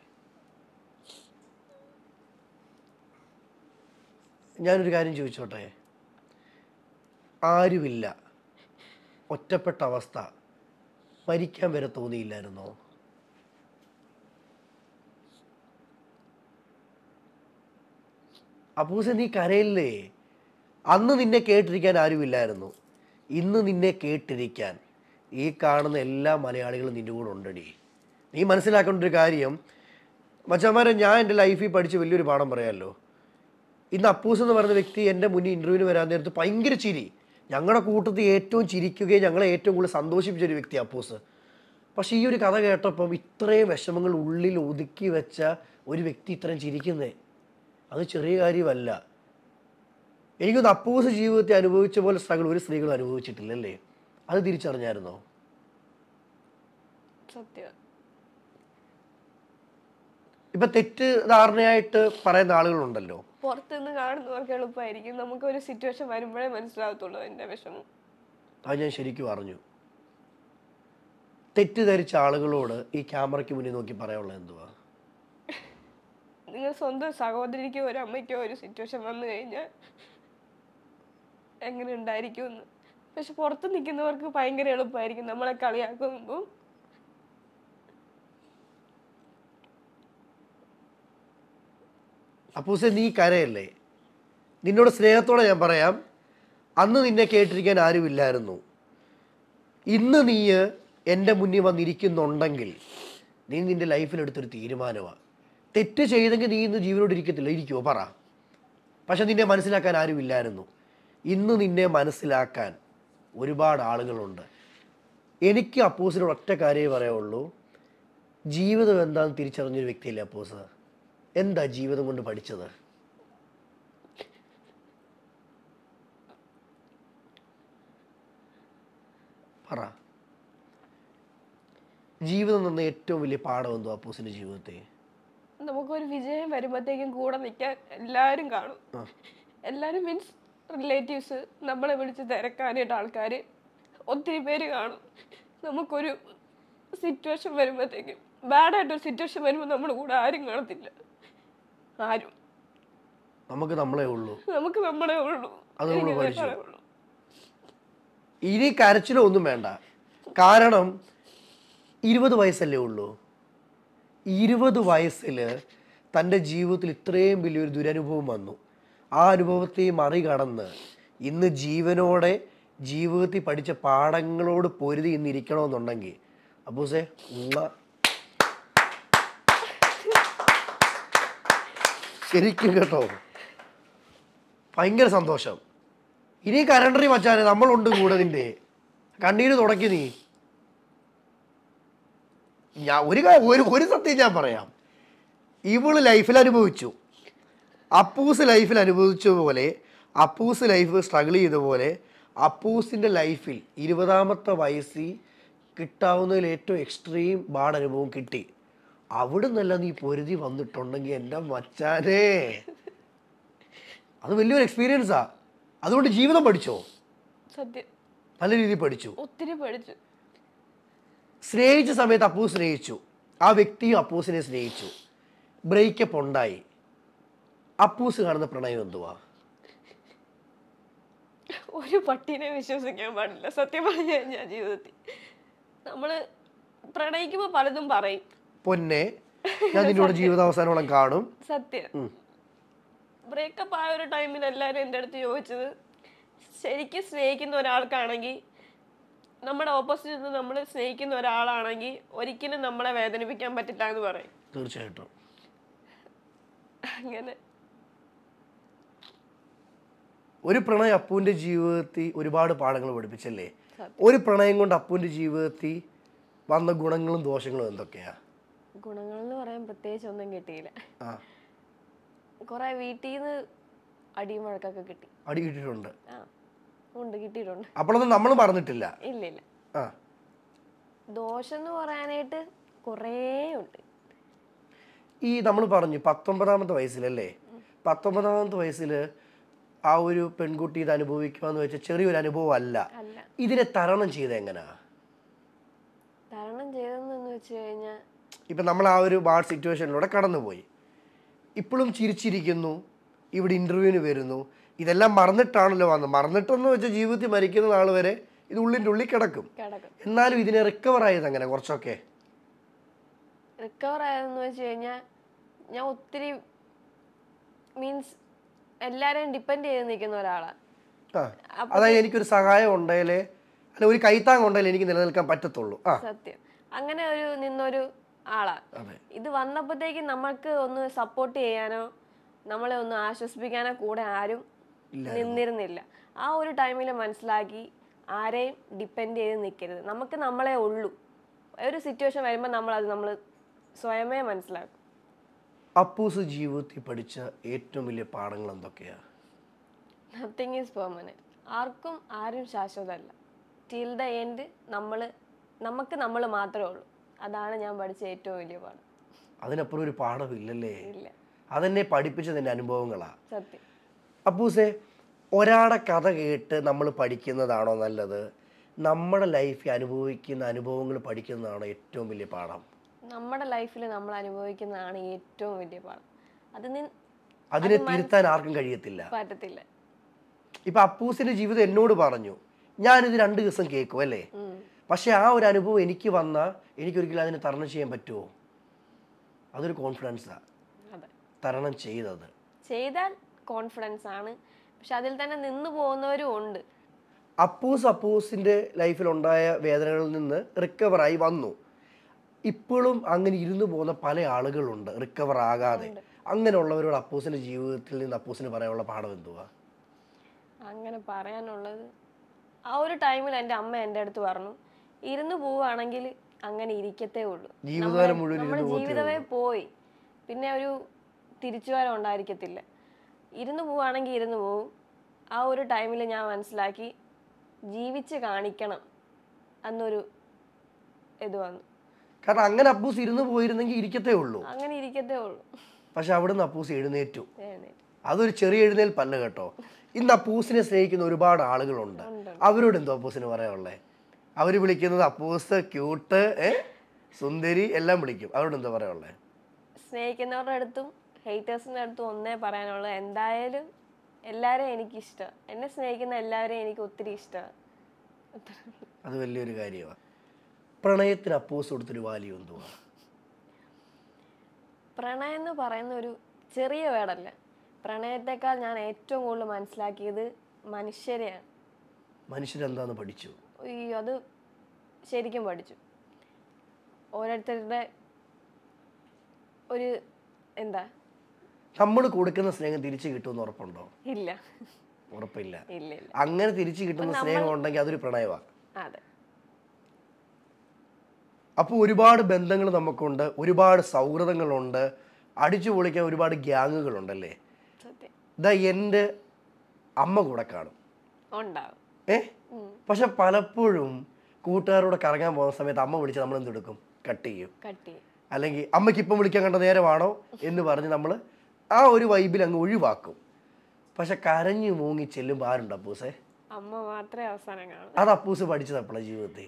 ഞാനൊരു കാര്യം ചോദിച്ചോട്ടെ ആരുമില്ല ഒറ്റപ്പെട്ട അവസ്ഥ മരിക്കാൻ വരെ തോന്നിയില്ലായിരുന്നോ അപ്പൂസ നീ കരയില്ലേ അന്ന് നിന്നെ കേട്ടിരിക്കാൻ ആരുമില്ലായിരുന്നു ഇന്ന് നിന്നെ കേട്ടിരിക്കാൻ ഈ കാണുന്ന എല്ലാ മലയാളികളും നിന്റെ കൂടെ ഉണ്ടടി നീ മനസ്സിലാക്കേണ്ട ഒരു കാര്യം മച്ചന്മാരെ ഞാൻ എൻ്റെ ലൈഫിൽ പഠിച്ച് വലിയൊരു പാഠം പറയാമല്ലോ ഇന്ന് അപ്പൂസ് എന്ന് പറയുന്ന വ്യക്തി എൻ്റെ മുന്നിൽ ഇൻ്റർവ്യൂവിന് വരാൻ നേരത്ത് ഭയങ്കര ചിരി ഞങ്ങളുടെ കൂട്ടത്തിൽ ഏറ്റവും ചിരിക്കുകയും ഞങ്ങളെ ഏറ്റവും കൂടുതൽ സന്തോഷിപ്പിച്ച ഒരു വ്യക്തി അപ്പൂസ് പക്ഷേ ഈ ഒരു കഥ കേട്ടപ്പം ഇത്രയും വിഷമങ്ങൾ ഉള്ളിൽ ഒതുക്കി വെച്ച ഒരു വ്യക്തി ഇത്രയും ചിരിക്കുന്നേ അത് ചെറിയ കാര്യമല്ല എനിക്കൊന്ന് അപ്പൂസ് ജീവിതത്തെ അനുഭവിച്ച പോലെ സ്ഥലങ്ങൾ ഒരു സ്ത്രീകൾ അനുഭവിച്ചിട്ടില്ലല്ലേ അത് തിരിച്ചറിഞ്ഞായിരുന്നോ ഇപ്പൊ തെറ്റ് ധാരണയായിട്ട് പറയുന്ന ആളുകളുണ്ടല്ലോ പുറത്തുനിന്ന് കാണുന്നവർക്ക് എളുപ്പമായിരിക്കും നമുക്ക് ഒരു സിറ്റുവേഷൻ വരുമ്പോഴേ മനസ്സിലാകത്തുള്ളൂ എൻ്റെ വിഷമം അത് ഞാൻ ശരിക്കും അറിഞ്ഞു തെറ്റിദ്ധരിച്ച ആളുകളോട് ഈ ക്യാമറയ്ക്ക് മുന്നിൽ നോക്കി പറയാനുള്ള എന്തുവാ നിങ്ങൾ സ്വന്തം സഹോദരിക്കോ ഒരു അമ്മയ്ക്കോ ഒരു സിറ്റുവേഷൻ വന്നു കഴിഞ്ഞാൽ എങ്ങനെ ഉണ്ടായിരിക്കും പക്ഷെ പുറത്ത് നിൽക്കുന്നവർക്ക് ഭയങ്കര എളുപ്പമായിരിക്കും നമ്മളെ കളിയാക്കുമ്പോൾ അപ്പൂസ നീ കരയല്ലേ നിന്നോട് സ്നേഹത്തോടെ ഞാൻ പറയാം അന്ന് നിന്നെ കേട്ടിരിക്കാൻ ആരുമില്ലായിരുന്നു ഇന്ന് നീ എൻ്റെ മുന്നിൽ വന്നിരിക്കുന്നുണ്ടെങ്കിൽ നീ നിൻ്റെ ലൈഫിലെടുത്തൊരു തീരുമാനമാണ് തെറ്റ് ചെയ്തെങ്കിൽ നീ ഇന്ന് ജീവനോട് ഇരിക്കത്തില്ല ഇരിക്കുമോ പറ പക്ഷെ നിന്നെ മനസ്സിലാക്കാൻ ആരുമില്ലായിരുന്നു ഇന്ന് നിന്നെ മനസ്സിലാക്കാൻ ഒരുപാട് ആളുകളുണ്ട് എനിക്ക് അപ്പൂസിനോട് ഒറ്റ കാര്യമേ പറയുള്ളൂ ജീവിതം എന്താണെന്ന് തിരിച്ചറിഞ്ഞൊരു വ്യക്തിയല്ലേ അപ്പൂസ് എന്താ ജീവിതം കൊണ്ട് പഠിച്ചത് പറ ജീവിതം നിന്ന് ഏറ്റവും വലിയ പാഠം എന്തോ അപ്പൂസിന്റെ ജീവിതത്തെ നമുക്കൊരു വിജയം വരുമ്പോഴത്തേക്കും കൂടെ നിൽക്കാൻ എല്ലാവരും കാണും എല്ലാവരും മീൻസ് റിലേറ്റീവ്സ് നമ്മളെ വിളിച്ച് തിരക്കാനായിട്ട് ആൾക്കാർ ഒത്തിരി പേര് കാണും നമുക്കൊരു സിറ്റുവേഷൻ വരുമ്പോഴത്തേക്കും ബാഡായിട്ടൊരു സിറ്റുവേഷൻ വരുമ്പോൾ നമ്മൾ കൂടെ ആരും കാണത്തില്ല ആരും നമുക്ക് നമ്മളെ ഉള്ളൂ നമുക്ക് നമ്മളെ ഉള്ളൂ അത് ഇനി കരച്ചിലോ ഒന്നും വേണ്ട കാരണം ഇരുപത് വയസ്സല്ലേ ഉള്ളൂ ഇരുപത് വയസ്സിൽ തൻ്റെ ജീവിതത്തിൽ ഇത്രയും വലിയൊരു ദുരനുഭവം വന്നു ആ അനുഭവത്തെ മറികടന്ന് ഇന്ന് ജീവനോടെ ജീവിതത്തിൽ പഠിച്ച പാഠങ്ങളോട് പൊരുതി ഇന്നിരിക്കണമെന്നുണ്ടെങ്കിൽ അബൂസേ ഉള്ള ശരിക്കും കേട്ടോ ഭയങ്കര സന്തോഷം ഇനി കരണ്ടറി വച്ചാല് നമ്മളുണ്ട് കൂടെ കണ്ണീര് തുടക്കി നീ ഞാൻ ഒരു ഒരു ഒരു സത്യം ഞാൻ പറയാം ഇവള് ലൈഫിൽ അനുഭവിച്ചു അപ്പൂസ് ലൈഫിൽ അനുഭവിച്ച പോലെ അപ്പൂസ് ലൈഫ് സ്ട്രഗിൾ ചെയ്ത പോലെ അപ്പൂസിൻ്റെ ലൈഫിൽ ഇരുപതാമത്തെ വയസ്സിൽ കിട്ടാവുന്നതിൽ ഏറ്റവും എക്സ്ട്രീം ബാഡ് അനുഭവം കിട്ടി അവിടുന്നല്ല നീ പൊരുതി വന്നിട്ടുണ്ടെങ്കിൽ എൻ്റെ മച്ചാനേ അത് വലിയൊരു എക്സ്പീരിയൻസാ അതുകൊണ്ട് ജീവിതം പഠിച്ചോ സത്യം നല്ല രീതിയിൽ പഠിച്ചു ഒത്തിരി പഠിച്ചു സ്നേഹിച്ച സമയത്ത് അപ്പൂ സ്നേഹിച്ചു ആ വ്യക്തിയും അപ്പൂസിനെ സ്നേഹിച്ചു ബ്രേക്കപ്പ് ഉണ്ടായി അപ്പൂസ് കാണുന്ന പ്രണയം എന്തുവാ ഒരു പട്ടീനെ വിശ്വസിക്കാൻ പാടില്ല സത്യം പറഞ്ഞു കഴിഞ്ഞാൽ ജീവിതത്തിൽ നമ്മൾ പ്രണയിക്കുമ്പോ പലതും പറയും പൊന്നെ ഞാൻ നിന്നോട് ജീവിതാവസാനോളം കാണും സത്യം ബ്രേക്കപ്പ് ആയ ഒരു ടൈമിൽ എല്ലാരും എന്റെ അടുത്ത് ചോദിച്ചത് ശരിക്കും സ്നേഹിക്കുന്ന ഒരാൾക്കാണെങ്കിൽ നമ്മുടെ ഓപ്പോസിറ്റ് നമ്മൾ സ്നേഹിക്കുന്ന ഒരാളാണെങ്കിൽ ഒരിക്കലും നമ്മളെ വേദനിപ്പിക്കാൻ പറ്റില്ല എന്ന് പറയും തീർച്ചയായിട്ടും അങ്ങനെ ഒരു പ്രണയം അപ്പുവിന്റെ ജീവിതത്തിൽ ഒരുപാട് പാഠങ്ങൾ പഠിപ്പിച്ചല്ലേ ഒരു പ്രണയം കൊണ്ട് അപ്പുവിന്റെ ജീവിതത്തിൽ വന്ന ഗുണങ്ങളും ദോഷങ്ങളും എന്തൊക്കെയാ ഗുണങ്ങൾ എന്ന് പറയാൻ പ്രത്യേകിച്ച് ഒന്നും കിട്ടിയില്ല കൊറേ വീട്ടിൽ നിന്ന് അടി മുഴക്കൊക്കെ കിട്ടി അടി കിട്ടിയിട്ടുണ്ട് ഉണ്ട് കിട്ടിയിട്ടുണ്ട് അപ്പോഴൊന്നും നമ്മൾ പറഞ്ഞിട്ടില്ല ഇല്ല ഇല്ല ദോഷം എന്ന് പറയാനായിട്ട് കുറേ ഉണ്ട് ഈ നമ്മൾ പറഞ്ഞു പത്തൊമ്പതാമത്തെ വയസ്സിലല്ലേ പത്തൊമ്പതാമത്തെ വയസ്സിൽ ആ ഒരു പെൺകുട്ടി ഇത് അനുഭവിക്കുക വെച്ച വെച്ചാൽ ചെറിയൊരു അനുഭവം അല്ല ഇതിനെ തരണം ചെയ്ത് എങ്ങനെയാ തരണം ചെയ്തെന്ന് വെച്ച് കഴിഞ്ഞാൽ ഇപ്പം നമ്മൾ ആ ഒരു ബാഡ് സിറ്റുവേഷനിലൂടെ കടന്നുപോയി ഇപ്പോഴും ചിരിച്ചിരിക്കുന്നു ഇവിടെ ഇൻ്റർവ്യൂവിന് വരുന്നു ഇതെല്ലാം മറന്നിട്ടാണല്ലോ വന്നത് മറന്നിട്ടെന്ന് വെച്ചാൽ ജീവിതത്തിൽ മരിക്കുന്ന നാൾ വരെ ഇത് ഉള്ളിൻ്റെ ഉള്ളിൽ കിടക്കും എന്നാലും ഇതിനെ റിക്കവർ ആയത് അങ്ങനെ കുറച്ചൊക്കെ റിക്കവർ ആയതെന്ന് വെച്ച് കഴിഞ്ഞാൽ ഞാൻ ഒത്തിരി മീൻസ് എല്ലാരെയും ഡിപ്പെൻഡ് ചെയ്ത് നിൽക്കുന്ന ഒരാളാണ് അതായത് എനിക്കൊരു സഹായം ഉണ്ടെങ്കിലേ അല്ല ഒരു കൈത്താങ് ഉണ്ടെങ്കിൽ എനിക്ക് നിലനിൽക്കാൻ പറ്റത്തുള്ളൂ സത്യം അങ്ങനെ ഒരു നിന്നൊരു ആളാ ഇത് വന്നപ്പോഴത്തേക്ക് നമ്മൾക്ക് ഒന്ന് സപ്പോർട്ട് ചെയ്യാനോ നമ്മളെ ഒന്ന് ആശ്വസിപ്പിക്കാനോ കൂടെ ആരും നിന്നിരുന്നില്ല ആ ഒരു ടൈമിൽ മനസ്സിലാക്കി ആരെയും ഡിപ്പെൻഡ് ചെയ്ത് നിൽക്കരുത് നമുക്ക് നമ്മളെ ഉള്ളൂ ഒരു സിറ്റുവേഷൻ വരുമ്പോൾ നമ്മൾ അത് നമ്മൾ സ്വയമേ മനസ്സിലാക്കും അപ്പൂസ് ജീവിതത്തിൽ പഠിച്ച ഏറ്റവും വലിയ പാഠങ്ങൾ എന്തൊക്കെയാണ് നത്തിങ് ഈസ് പെർമനൻറ്റ് ആർക്കും ആരും ശാശ്വതമല്ല ടിൽ ദ എൻഡ് നമ്മൾ നമുക്ക് നമ്മൾ മാത്രമേ ഉള്ളൂ അതാണ് ഞാൻ പഠിച്ച ഏറ്റവും വലിയ പാഠം അതിനപ്പുറം ഒരു ഇല്ലല്ലേ അതെന്നെ പഠിപ്പിച്ചതിൻ്റെ അനുഭവങ്ങളാ സത്യം അപ്പൂസേ ഒരാടെ കഥ കേട്ട് നമ്മൾ പഠിക്കുന്നതാണോ നല്ലത് നമ്മുടെ ലൈഫിൽ അനുഭവിക്കുന്ന അനുഭവങ്ങൾ പഠിക്കുന്നതാണോ ഏറ്റവും വലിയ പാഠം നമ്മുടെ ലൈഫിൽ നമ്മൾ അനുഭവിക്കുന്നതാണ് ഏറ്റവും വലിയ പാഠം അതിനെ തിരുത്താൻ ആർക്കും കഴിയത്തില്ല പറ്റത്തില്ല ഇപ്പൊ അപ്പൂസിന്റെ ജീവിതം എന്നോട് പറഞ്ഞു ഞാനിത് രണ്ട് ദിവസം കേൾക്കും അല്ലേ പക്ഷേ ആ ഒരു അനുഭവം എനിക്ക് വന്നാൽ എനിക്കൊരിക്കലും അതിനെ തരണം ചെയ്യാൻ പറ്റുമോ അതൊരു കോൺഫിഡൻസാണ് തരണം ചെയ്തത് ചെയ്താൽ കോൺഫിഡൻസ് ആണ് പക്ഷെ അതിൽ തന്നെ നിന്ന് പോകുന്നവരും ഉണ്ട് അപ്പൂസ് ലൈഫിൽ ഉണ്ടായ വേദനകളിൽ നിന്ന് റിക്കവറായി വന്നു ഇപ്പോഴും അങ്ങനെ ഇരുന്നു പോകുന്ന പല ആളുകളുണ്ട് റിക്കവർ ആകാതെ അങ്ങനെയുള്ളവരോട് അപ്പൂസിൻ്റെ ജീവിതത്തിൽ നിന്ന് അപ്പൂസിന് പറയാനുള്ള പാഠം എന്തുവാ അങ്ങനെ പറയാനുള്ളത് ആ ഒരു ടൈമിൽ എൻ്റെ അമ്മ എൻ്റെ അടുത്ത് പറഞ്ഞു ഇരുന്ന് പോവുകയാണെങ്കിൽ അങ്ങനെ ഇരിക്കത്തേ ഉള്ളൂ നമ്മുടെ ജീവിതമേ പോയി പിന്നെ ഒരു തിരിച്ചുവരം ഉണ്ടായിരിക്കത്തില്ല ഇരുന്ന് പോവുകയാണെങ്കിൽ ഇരുന്ന് പോവും ആ ഒരു ടൈമിൽ ഞാൻ മനസ്സിലാക്കി ജീവിച്ച് കാണിക്കണം എന്നൊരു ഇത് വന്നു കാരണം അങ്ങനെ അപ്പൂസ് ഇരുന്ന് പോയിരുന്നെങ്കിൽ ഇരിക്കത്തേ ഉള്ളൂ അങ്ങനെ ഇരിക്കത്തേ ഉള്ളൂ പക്ഷെ അവിടുന്ന് അപ്പൂസ് എഴുന്നേറ്റു അതൊരു ചെറിയ എഴുന്നേൽപ്പല്ല കേട്ടോ ഇന്ന് അപ്പൂസിനെ സ്നേഹിക്കുന്ന ഒരുപാട് ആളുകളുണ്ട് അവരോട് എന്തോ അപ്പൂസിന് പറയാനുള്ളത് അവർ വിളിക്കുന്നത് അപ്പൂസ് ക്യൂട്ട് സുന്ദരി എല്ലാം വിളിക്കും അവരോട് എന്താ പറയാനുള്ളത് സ്നേഹിക്കുന്നവരുടെ അടുത്തും ഹേറ്റേഴ്സിൻ്റെ അടുത്തും ഒന്നേ പറയാനുള്ളൂ എന്തായാലും എല്ലാവരെയും എനിക്കിഷ്ടം എന്നെ സ്നേഹിക്കുന്ന എല്ലാവരെയും എനിക്ക് ഒത്തിരി ഇഷ്ടമാണ് അത് വലിയൊരു കാര്യമാണ് പ്രണയത്തിന് അപ്പോസ് കൊടുത്തൊരു വാല്യൂ എന്തുവാ പ്രണയം എന്ന് പറയുന്ന ഒരു ചെറിയ വേടല്ല പ്രണയത്തെക്കാൾ ഞാൻ ഏറ്റവും കൂടുതൽ മനസ്സിലാക്കിയത് മനുഷ്യരെയാണ് മനുഷ്യരെന്താന്ന് പഠിച്ചു ഈ അത് ശരിക്കും പഠിച്ചു ഓരോരുത്തരുടെ ഒരു എന്താ നമ്മൾ കൊടുക്കുന്ന സ്നേഹം തിരിച്ചു കിട്ടുമെന്ന് ഉറപ്പുണ്ടോ ഇല്ല ഉറപ്പില്ല അങ്ങനെ തിരിച്ചു കിട്ടുന്ന സ്നേഹം ഉണ്ടെങ്കിൽ അതൊരു പ്രണയമാണ് അപ്പോൾ ഒരുപാട് ബന്ധങ്ങൾ നമുക്കുണ്ട് ഒരുപാട് സൗഹൃദങ്ങളുണ്ട് അടിച്ചു പൊളിക്കാൻ ഒരുപാട് ഗ്യാങ്ങുകളുണ്ടല്ലേ ഇതാ എൻ്റെ അമ്മ കൂടെ കാണും ഏഹ് പക്ഷെ പലപ്പോഴും കൂട്ടുകാരോട് കറങ്ങാൻ പോകുന്ന സമയത്ത് അമ്മ വിളിച്ച് നമ്മൾ എന്തെടുക്കും കട്ട് ചെയ്യും അല്ലെങ്കിൽ അമ്മയ്ക്ക് ഇപ്പം വിളിക്കാൻ കണ്ട നേരമാണോ എന്ന് പറഞ്ഞ് നമ്മൾ ആ ഒരു വൈബിൽ അങ്ങ് ഒഴിവാക്കും പക്ഷെ കരഞ്ഞു മൂങ്ങി ചെല്ലുമ്പോൾ ആരുണ്ട് അപ്പൂസേ അമ്മ മാത്രമേ അവസാനം കാണൂ അത് അപ്പൂസ് പഠിച്ചത് അപ്പോഴാണ് ജീവിതത്തിൽ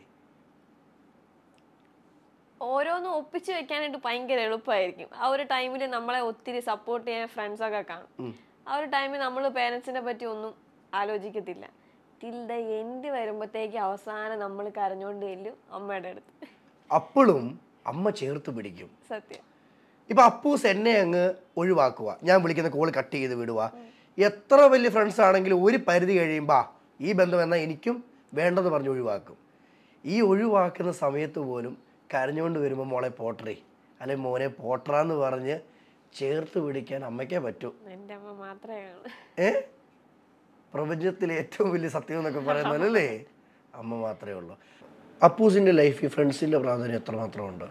ഓരോന്നും ഒപ്പിച്ച് വെക്കാനായിട്ട് ഭയങ്കര എളുപ്പമായിരിക്കും ആ ഒരു ടൈമിൽ നമ്മളെ ഒത്തിരി സപ്പോർട്ട് ചെയ്യാൻ ഫ്രണ്ട്സൊക്കെ കാണും ആ ഒരു ടൈമിൽ നമ്മൾ പേരൻസിനെ പറ്റി ഒന്നും ആലോചിക്കത്തില്ല ടിൽ എൻഡ് വരുമ്പോഴത്തേക്ക് അവസാനം നമ്മൾ കരഞ്ഞോണ്ട് അമ്മയുടെ അടുത്ത് അപ്പോഴും അമ്മ ചേർത്ത് പിടിക്കും സത്യം ഇപ്പൊ അപ്പൂസ് എന്നെ അങ്ങ് ഒഴിവാക്കുക ഞാൻ വിളിക്കുന്ന കോൾ കട്ട് ചെയ്ത് വിടുക എത്ര വലിയ ഫ്രണ്ട്സ് ആണെങ്കിലും ഒരു പരിധി കഴിയുമ്പോൾ ഈ ബന്ധം എന്നാൽ എനിക്കും വേണ്ടത് പറഞ്ഞ് ഒഴിവാക്കും ഈ ഒഴിവാക്കുന്ന സമയത്ത് പോലും കരഞ്ഞുകൊണ്ട് വരുമ്പോൾ മോളെ പോട്ടറി അല്ലെ മോനെ പോട്ടറാന്ന് പറഞ്ഞ് ചേർത്ത് പിടിക്കാൻ അമ്മയ്ക്കേ പറ്റൂ എൻ്റെ അമ്മ മാത്രമേ ഏഹ് പ്രപഞ്ചത്തിലെ ഏറ്റവും വലിയ സത്യം എന്നൊക്കെ പറയുന്നത് അല്ലേ അമ്മ മാത്രമേ ഉള്ളൂ അപ്പൂസിന്റെ ലൈഫിൽ ഫ്രണ്ട്സിന്റെ പ്രാധാന്യം എത്രമാത്രം ഉണ്ട്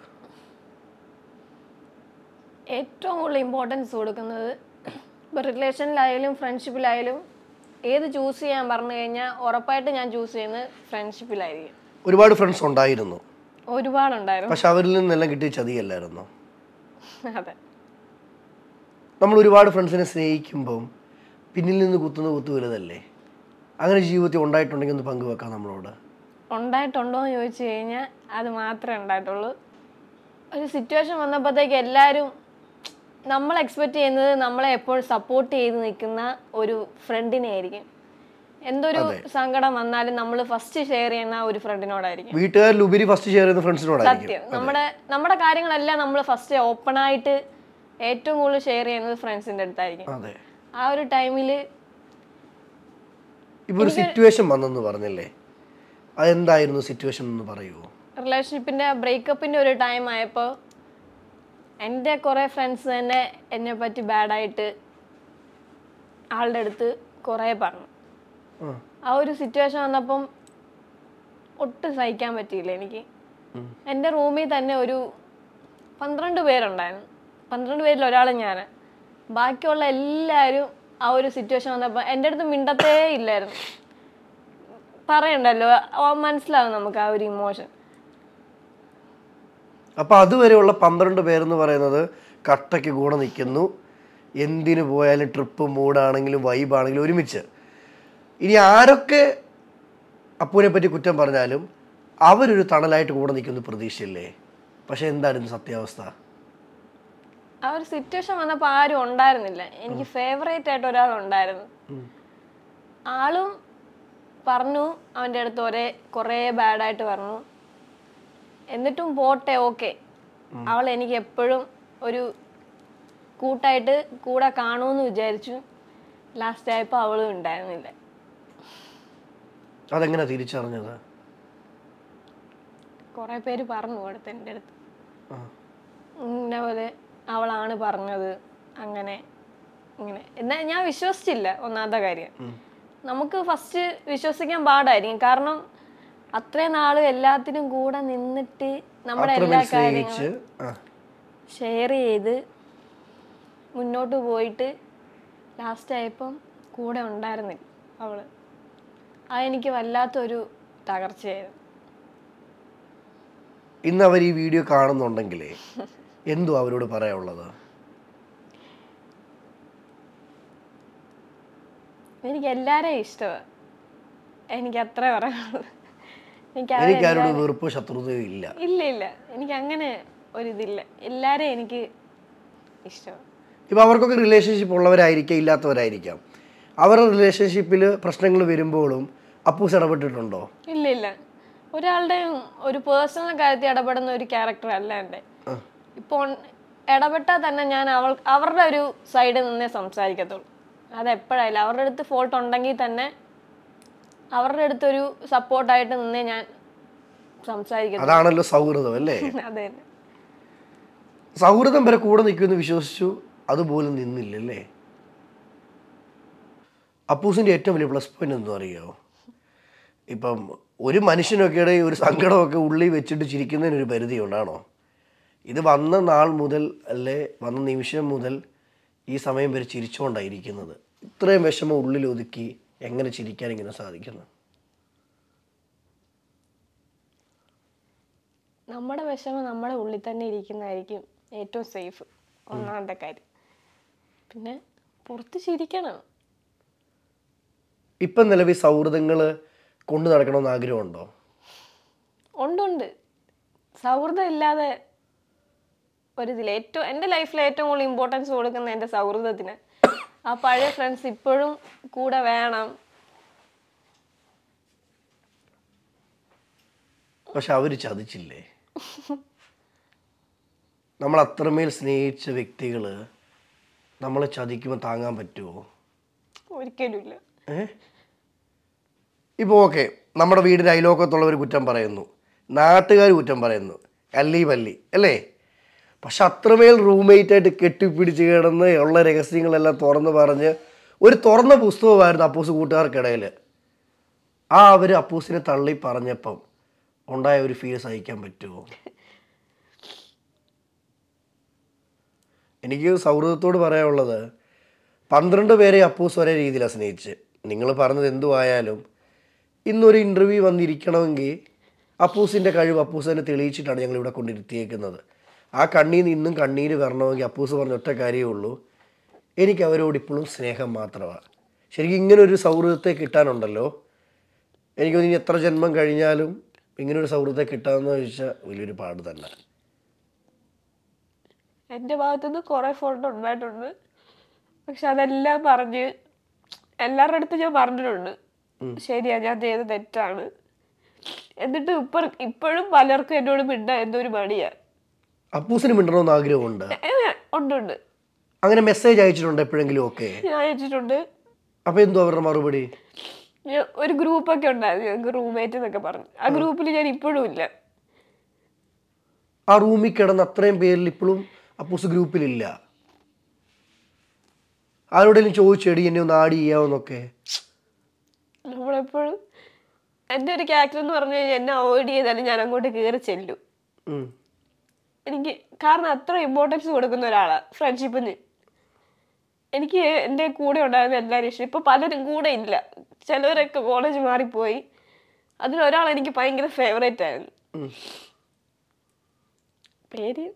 ഏറ്റവും കൂടുതൽ ഇമ്പോർട്ടൻസ് കൊടുക്കുന്നത് ഇപ്പോൾ റിലേഷനിലായാലും ഫ്രണ്ട്ഷിപ്പിലായാലും ഏത് ചൂസ് ചെയ്യാൻ പറഞ്ഞു കഴിഞ്ഞാൽ ഉറപ്പായിട്ട് ഞാൻ ചൂസ് ചെയ്യുന്നത് ഫ്രണ്ട്ഷിപ്പിലായിരിക്കും ഒരുപാട് ഫ്രണ്ട്സ് ഉണ്ടായിരുന്നു ഒരുപാടുണ്ടായിരുന്നു പക്ഷെ അവരിൽ നിന്നെല്ലാം കിട്ടിയ ചതിയല്ലായിരുന്നു അതെ നമ്മൾ ഒരുപാട് ഫ്രണ്ട്സിനെ സ്നേഹിക്കുമ്പം പിന്നിൽ നിന്ന് കുത്തുന്ന കുത്തു വലുതല്ലേ അങ്ങനെ ജീവിതത്തിൽ ഉണ്ടായിട്ടുണ്ടെങ്കിൽ ഒന്ന് പങ്കുവെക്കാം നമ്മളോട് ഉണ്ടായിട്ടുണ്ടോ എന്ന് ചോദിച്ചു കഴിഞ്ഞാൽ അത് മാത്രമേ ഉണ്ടായിട്ടുള്ളൂ ഒരു സിറ്റുവേഷൻ വന്നപ്പോഴത്തേക്ക് എല്ലാവരും നമ്മൾ എക്സ്പെക്റ്റ് ചെയ്യുന്നത് നമ്മളെ എപ്പോഴും സപ്പോർട്ട് ചെയ്ത് നിൽക്കുന്ന ഒരു ഫ്രണ്ടിനെ ആയിരിക്കും എന്തൊരു സങ്കടം വന്നാലും നമ്മൾ ഫസ്റ്റ് ഷെയർ ചെയ്യുന്ന ഒരു ഫ്രണ്ടിനോടായിരിക്കും വീട്ടുകാരിലുപരി ഫസ്റ്റ് ഷെയർ ചെയ്യുന്ന ഫ്രണ്ട്സിനോടായിരിക്കും സത്യം നമ്മുടെ നമ്മുടെ കാര്യങ്ങളെല്ലാം നമ്മൾ ഫസ്റ്റ് ഓപ്പൺ ആയിട്ട് ഏറ്റവും കൂടുതൽ ഷെയർ ചെയ്യുന്നത് ഫ്രണ്ട്സിന്റെ അടുത്തായിരിക്കും ആ ഒരു ടൈമിൽ ഇപ്പോൾ ഒരു സിറ്റുവേഷൻ വന്നെന്ന് പറഞ്ഞല്ലേ അതെന്തായിരുന്നു സിറ്റുവേഷൻ എന്ന് പറയുമോ റിലേഷൻഷിപ്പിന്റെ ബ്രേക്കപ്പിന്റെ ഒരു ടൈം ആയപ്പോൾ എൻ്റെ കുറേ ഫ്രണ്ട്സ് തന്നെ എന്നെ പറ്റി ബാഡായിട്ട് ആളുടെ അടുത്ത് കുറേ പറഞ്ഞു ആ ഒരു സിറ്റുവേഷൻ വന്നപ്പം ഒട്ടും സഹിക്കാൻ പറ്റിയില്ല എനിക്ക് എൻ്റെ റൂമിൽ തന്നെ ഒരു പന്ത്രണ്ട് പേരുണ്ടായിരുന്നു പന്ത്രണ്ട് പേരിൽ ഒരാൾ ഞാൻ ബാക്കിയുള്ള എല്ലാവരും ആ ഒരു സിറ്റുവേഷൻ വന്നപ്പോൾ എൻ്റെ അടുത്ത് മിണ്ടത്തേ ഇല്ലായിരുന്നു പറയണ്ടല്ലോ മനസ്സിലാവും നമുക്ക് ആ ഒരു ഇമോഷൻ അപ്പോൾ അതുവരെയുള്ള പന്ത്രണ്ട് പേരെന്ന് പറയുന്നത് കട്ടയ്ക്ക് കൂടെ നിൽക്കുന്നു എന്തിനു പോയാലും ട്രിപ്പ് മൂടാണെങ്കിലും വൈബാണെങ്കിലും ഒരുമിച്ച് ഇനി ആരൊക്കെ അപ്പൂനെ പറ്റി കുറ്റം പറഞ്ഞാലും അവരൊരു തണലായിട്ട് കൂടെ നിൽക്കുന്ന പ്രതീക്ഷയില്ലേ പക്ഷേ എന്താണ് സത്യാവസ്ഥ ആ ഒരു സിറ്റുവേഷൻ വന്നപ്പോൾ ആരും ഉണ്ടായിരുന്നില്ല എനിക്ക് ഫേവറേറ്റ് ആയിട്ട് ഒരാൾ ഉണ്ടായിരുന്നു ആളും പറഞ്ഞു അവൻ്റെ അടുത്ത് ഒരേ കുറേ ബാഡായിട്ട് പറഞ്ഞു എന്നിട്ടും പോട്ടെ ഓക്കെ അവൾ എനിക്ക് എപ്പോഴും ഒരു കൂട്ടായിട്ട് കൂടെ കാണുമെന്ന് വിചാരിച്ചു ലാസ്റ്റ് ആയപ്പോൾ അവളും ഉണ്ടായിരുന്നില്ല അതെങ്ങനെ തിരിച്ചറിഞ്ഞത് കുറേ പേര് പറഞ്ഞു കൊടുത്ത് എൻ്റെ അടുത്ത് ഇന്ന പോലെ അവളാണ് പറഞ്ഞത് അങ്ങനെ ഇങ്ങനെ എന്നാ ഞാൻ വിശ്വസിച്ചില്ല ഒന്നാമത്തെ കാര്യം നമുക്ക് ഫസ്റ്റ് വിശ്വസിക്കാൻ പാടായിരിക്കും കാരണം അത്രേ നാൾ എല്ലാത്തിനും കൂടെ നിന്നിട്ട് നമ്മുടെ എല്ലാ കാര്യങ്ങളും ഷെയർ ചെയ്ത് മുന്നോട്ട് പോയിട്ട് ലാസ്റ്റ് ആയപ്പം കൂടെ ഉണ്ടായിരുന്നില്ല അവള് അതെനിക്ക് വല്ലാത്തൊരു തകർച്ചയായിരുന്നു ഇന്ന് അവർ ഈ വീഡിയോ കാണുന്നുണ്ടെങ്കിലേ എന്തു അവരോട് പറയാനുള്ളത് എനിക്ക് എല്ലാരെയും ഇഷ്ടമാണ് എനിക്ക് അത്ര പറയാനുള്ളത് എനിക്ക് ആരോട് വെറുപ്പോ ശത്രുതയോ ഇല്ല ഇല്ല ഇല്ല എനിക്ക് അങ്ങനെ ഒരിതില്ല എല്ലാരെയും എനിക്ക് ഇഷ്ടമാണ് ഇപ്പൊ അവർക്കൊക്കെ റിലേഷൻഷിപ്പ് ഉള്ളവരായിരിക്കാം ഇല്ലാത്തവരായിരിക്കാം അവരുടെ റിലേഷൻഷിപ്പിൽ പ്രശ്നങ്ങൾ വരുമ്പോഴും അപ്പൂസ് ഇടപെട്ടിട്ടുണ്ടോ ഇല്ല ഇല്ല ഒരാളുടെയും ഒരു പേഴ്സണൽ കാര്യത്തിൽ ഇടപെടുന്ന ഒരു ക്യാരക്ടർ അല്ല എൻ്റെ ഇപ്പോൾ ഇടപെട്ടാൽ തന്നെ ഞാൻ അവൾ അവരുടെ ഒരു സൈഡിൽ നിന്നേ സംസാരിക്കത്തുള്ളൂ അതെപ്പോഴായാലും അവരുടെ അടുത്ത് ഫോൾട്ട് ഉണ്ടെങ്കിൽ തന്നെ അവരുടെ അടുത്തൊരു സപ്പോർട്ടായിട്ട് നിന്നേ ഞാൻ സംസാരിക്കുന്നു അതാണല്ലോ സൗഹൃദം അല്ലേ അതെ സൗഹൃദം വരെ കൂടെ നിൽക്കുമെന്ന് വിശ്വസിച്ചു അതുപോലെ നിന്നില്ലല്ലേ അപ്പൂസിൻ്റെ ഏറ്റവും വലിയ പ്ലസ് പോയിന്റ് എന്ന് പറയുമോ ഇപ്പം ഒരു മനുഷ്യനൊക്കെയുടെ ഒരു സങ്കടമൊക്കെ ഉള്ളിൽ വെച്ചിട്ട് ചിരിക്കുന്നതിനൊരു പരിധി ഉണ്ടാണോ ഇത് വന്ന നാൾ മുതൽ അല്ലെ വന്ന നിമിഷം മുതൽ ഈ സമയം വരെ ചിരിച്ചുകൊണ്ടായിരിക്കുന്നത് ഇത്രയും വിഷമം ഉള്ളിൽ ഒതുക്കി എങ്ങനെ ചിരിക്കാൻ ഇങ്ങനെ സാധിക്കുന്നു നമ്മുടെ വിഷമം നമ്മുടെ ഉള്ളിൽ തന്നെ ഇരിക്കുന്നതായിരിക്കും ഏറ്റവും സേഫ് ഒന്നാമത്തെ കാര്യം പിന്നെ പുറത്ത് ചിരിക്കണം ഇപ്പം നിലവിൽ സൗഹൃദങ്ങൾ കൊണ്ടു നടക്കണമെന്ന് ആഗ്രഹമുണ്ടോ ഉണ്ടുണ്ട് സൗഹൃദം ഇല്ലാതെ ഒരു ഏറ്റവും എൻ്റെ ലൈഫിൽ ഏറ്റവും കൂടുതൽ ഇമ്പോർട്ടൻസ് കൊടുക്കുന്ന എൻ്റെ സൗഹൃദത്തിന് ആ പഴയ ഫ്രണ്ട്സ് ഇപ്പോഴും കൂടെ വേണം പക്ഷെ അവര് ചതിച്ചില്ലേ നമ്മൾ അത്രമേൽ സ്നേഹിച്ച വ്യക്തികള് നമ്മളെ ചതിക്കുമ്പോൾ താങ്ങാൻ പറ്റുമോ ഒരിക്കലുമില്ല ഇപ്പൊ ഓക്കെ നമ്മുടെ വീടിന്റെ അയലോക്കത്തുള്ളവർ കുറ്റം പറയുന്നു നാട്ടുകാർ കുറ്റം പറയുന്നു അല്ലി പല്ലി അല്ലേ പക്ഷെ അത്രമേൽ റൂംമേറ്റായിട്ട് കെട്ടിപ്പിടിച്ച് കിടന്ന് ഉള്ള രഹസ്യങ്ങളെല്ലാം തുറന്ന് പറഞ്ഞ് ഒരു തുറന്ന പുസ്തകമായിരുന്നു അപ്പൂസ് കൂട്ടുകാർക്കിടയിൽ ആ അവർ അപ്പൂസിനെ തള്ളി പറഞ്ഞപ്പം ഉണ്ടായ ഒരു ഫീൽ സഹിക്കാൻ പറ്റുമോ എനിക്ക് സൗഹൃദത്തോട് പറയാനുള്ളത് പന്ത്രണ്ട് പേരെ അപ്പൂസ് ഒരേ രീതിയിലാണ് സ്നേഹിച്ച് നിങ്ങൾ പറഞ്ഞത് എന്തു ആയാലും ഇന്നൊരു ഇൻ്റർവ്യൂ വന്നിരിക്കണമെങ്കിൽ അപ്പൂസിൻ്റെ കഴിവ് അപ്പൂസ് തന്നെ തെളിയിച്ചിട്ടാണ് ഞങ്ങൾ ഇവിടെ കൊണ്ടിരുത്തിയേക്കുന്നത് ആ നിന്ന് ഇന്നും കണ്ണീര് വരണമെങ്കിൽ അപ്പൂസ് പറഞ്ഞ ഒറ്റ കാര്യമേ ഉള്ളൂ എനിക്ക് അവരോട് ഇപ്പോഴും സ്നേഹം മാത്രമാണ് ശരിക്കും ഇങ്ങനൊരു സൗഹൃദത്തെ കിട്ടാനുണ്ടല്ലോ എനിക്ക് ഇനി എത്ര ജന്മം കഴിഞ്ഞാലും ഇങ്ങനൊരു സൗഹൃദത്തെ കിട്ടാമെന്ന് ചോദിച്ചാൽ വലിയൊരു പാട് തന്നെ എൻ്റെ നിന്ന് കുറേ ഫോട്ടോ ഉണ്ടായിട്ടുണ്ട് പക്ഷെ അതെല്ലാം പറഞ്ഞ് എല്ലാവരുടെ അടുത്ത് ഞാൻ പറഞ്ഞിട്ടുണ്ട് ശരിയാ ഞാൻ ചെയ്ത് തെറ്റാണ് എന്നിട്ട് ഇപ്പം ഇപ്പോഴും പലർക്കും എന്നോട് മിണ്ട എന്തൊരു മടിയാണ് അപ്പൂസിന് മിണ്ടണമെന്ന് ആഗ്രഹമുണ്ട് അങ്ങനെ മെസ്സേജ് അയച്ചിട്ടുണ്ട് എപ്പോഴെങ്കിലും ഒക്കെ ഞാൻ അയച്ചിട്ടുണ്ട് അപ്പൊ എന്തോ അവരുടെ മറുപടി ഒരു ഗ്രൂപ്പൊക്കെ ഉണ്ടായിരുന്നു ഞങ്ങൾക്ക് റൂംമേറ്റ് എന്നൊക്കെ പറഞ്ഞു ആ ഗ്രൂപ്പിൽ ഞാൻ ഇപ്പോഴും ഇല്ല ആ റൂമിൽ കിടന്ന അത്രയും പേരിൽ ഇപ്പോഴും അപ്പൂസ് ഗ്രൂപ്പിലില്ല ആരോടെങ്കിലും ചോദിച്ചെടി എന്നെ ഒന്ന് ആഡ് ചെയ്യാവുന്നൊക്കെ നമ്മളെപ്പോഴും എൻ്റെ ഒരു ക്യാരക്ടർ എന്ന് പറഞ്ഞു കഴിഞ്ഞാൽ എന്നെ അവോയ്ഡ് ചെയ്താലും ഞാൻ അങ്ങോട്ട് കയറി ചെല്ലു എനിക്ക് കാരണം അത്ര ഇമ്പോർട്ടൻസ് കൊടുക്കുന്ന ഒരാളാണ് ഫ്രണ്ട്ഷിപ്പിന് എനിക്ക് എൻ്റെ കൂടെ ഉണ്ടായിരുന്ന എല്ലാവരും ഇഷ്ടം ഇപ്പോൾ പലരും കൂടെ ഇല്ല ചിലവരൊക്കെ കോളേജ് മാറിപ്പോയി അതിലൊരാൾ എനിക്ക് ഭയങ്കര ഫേവറേറ്റ് ആയിരുന്നു പേര്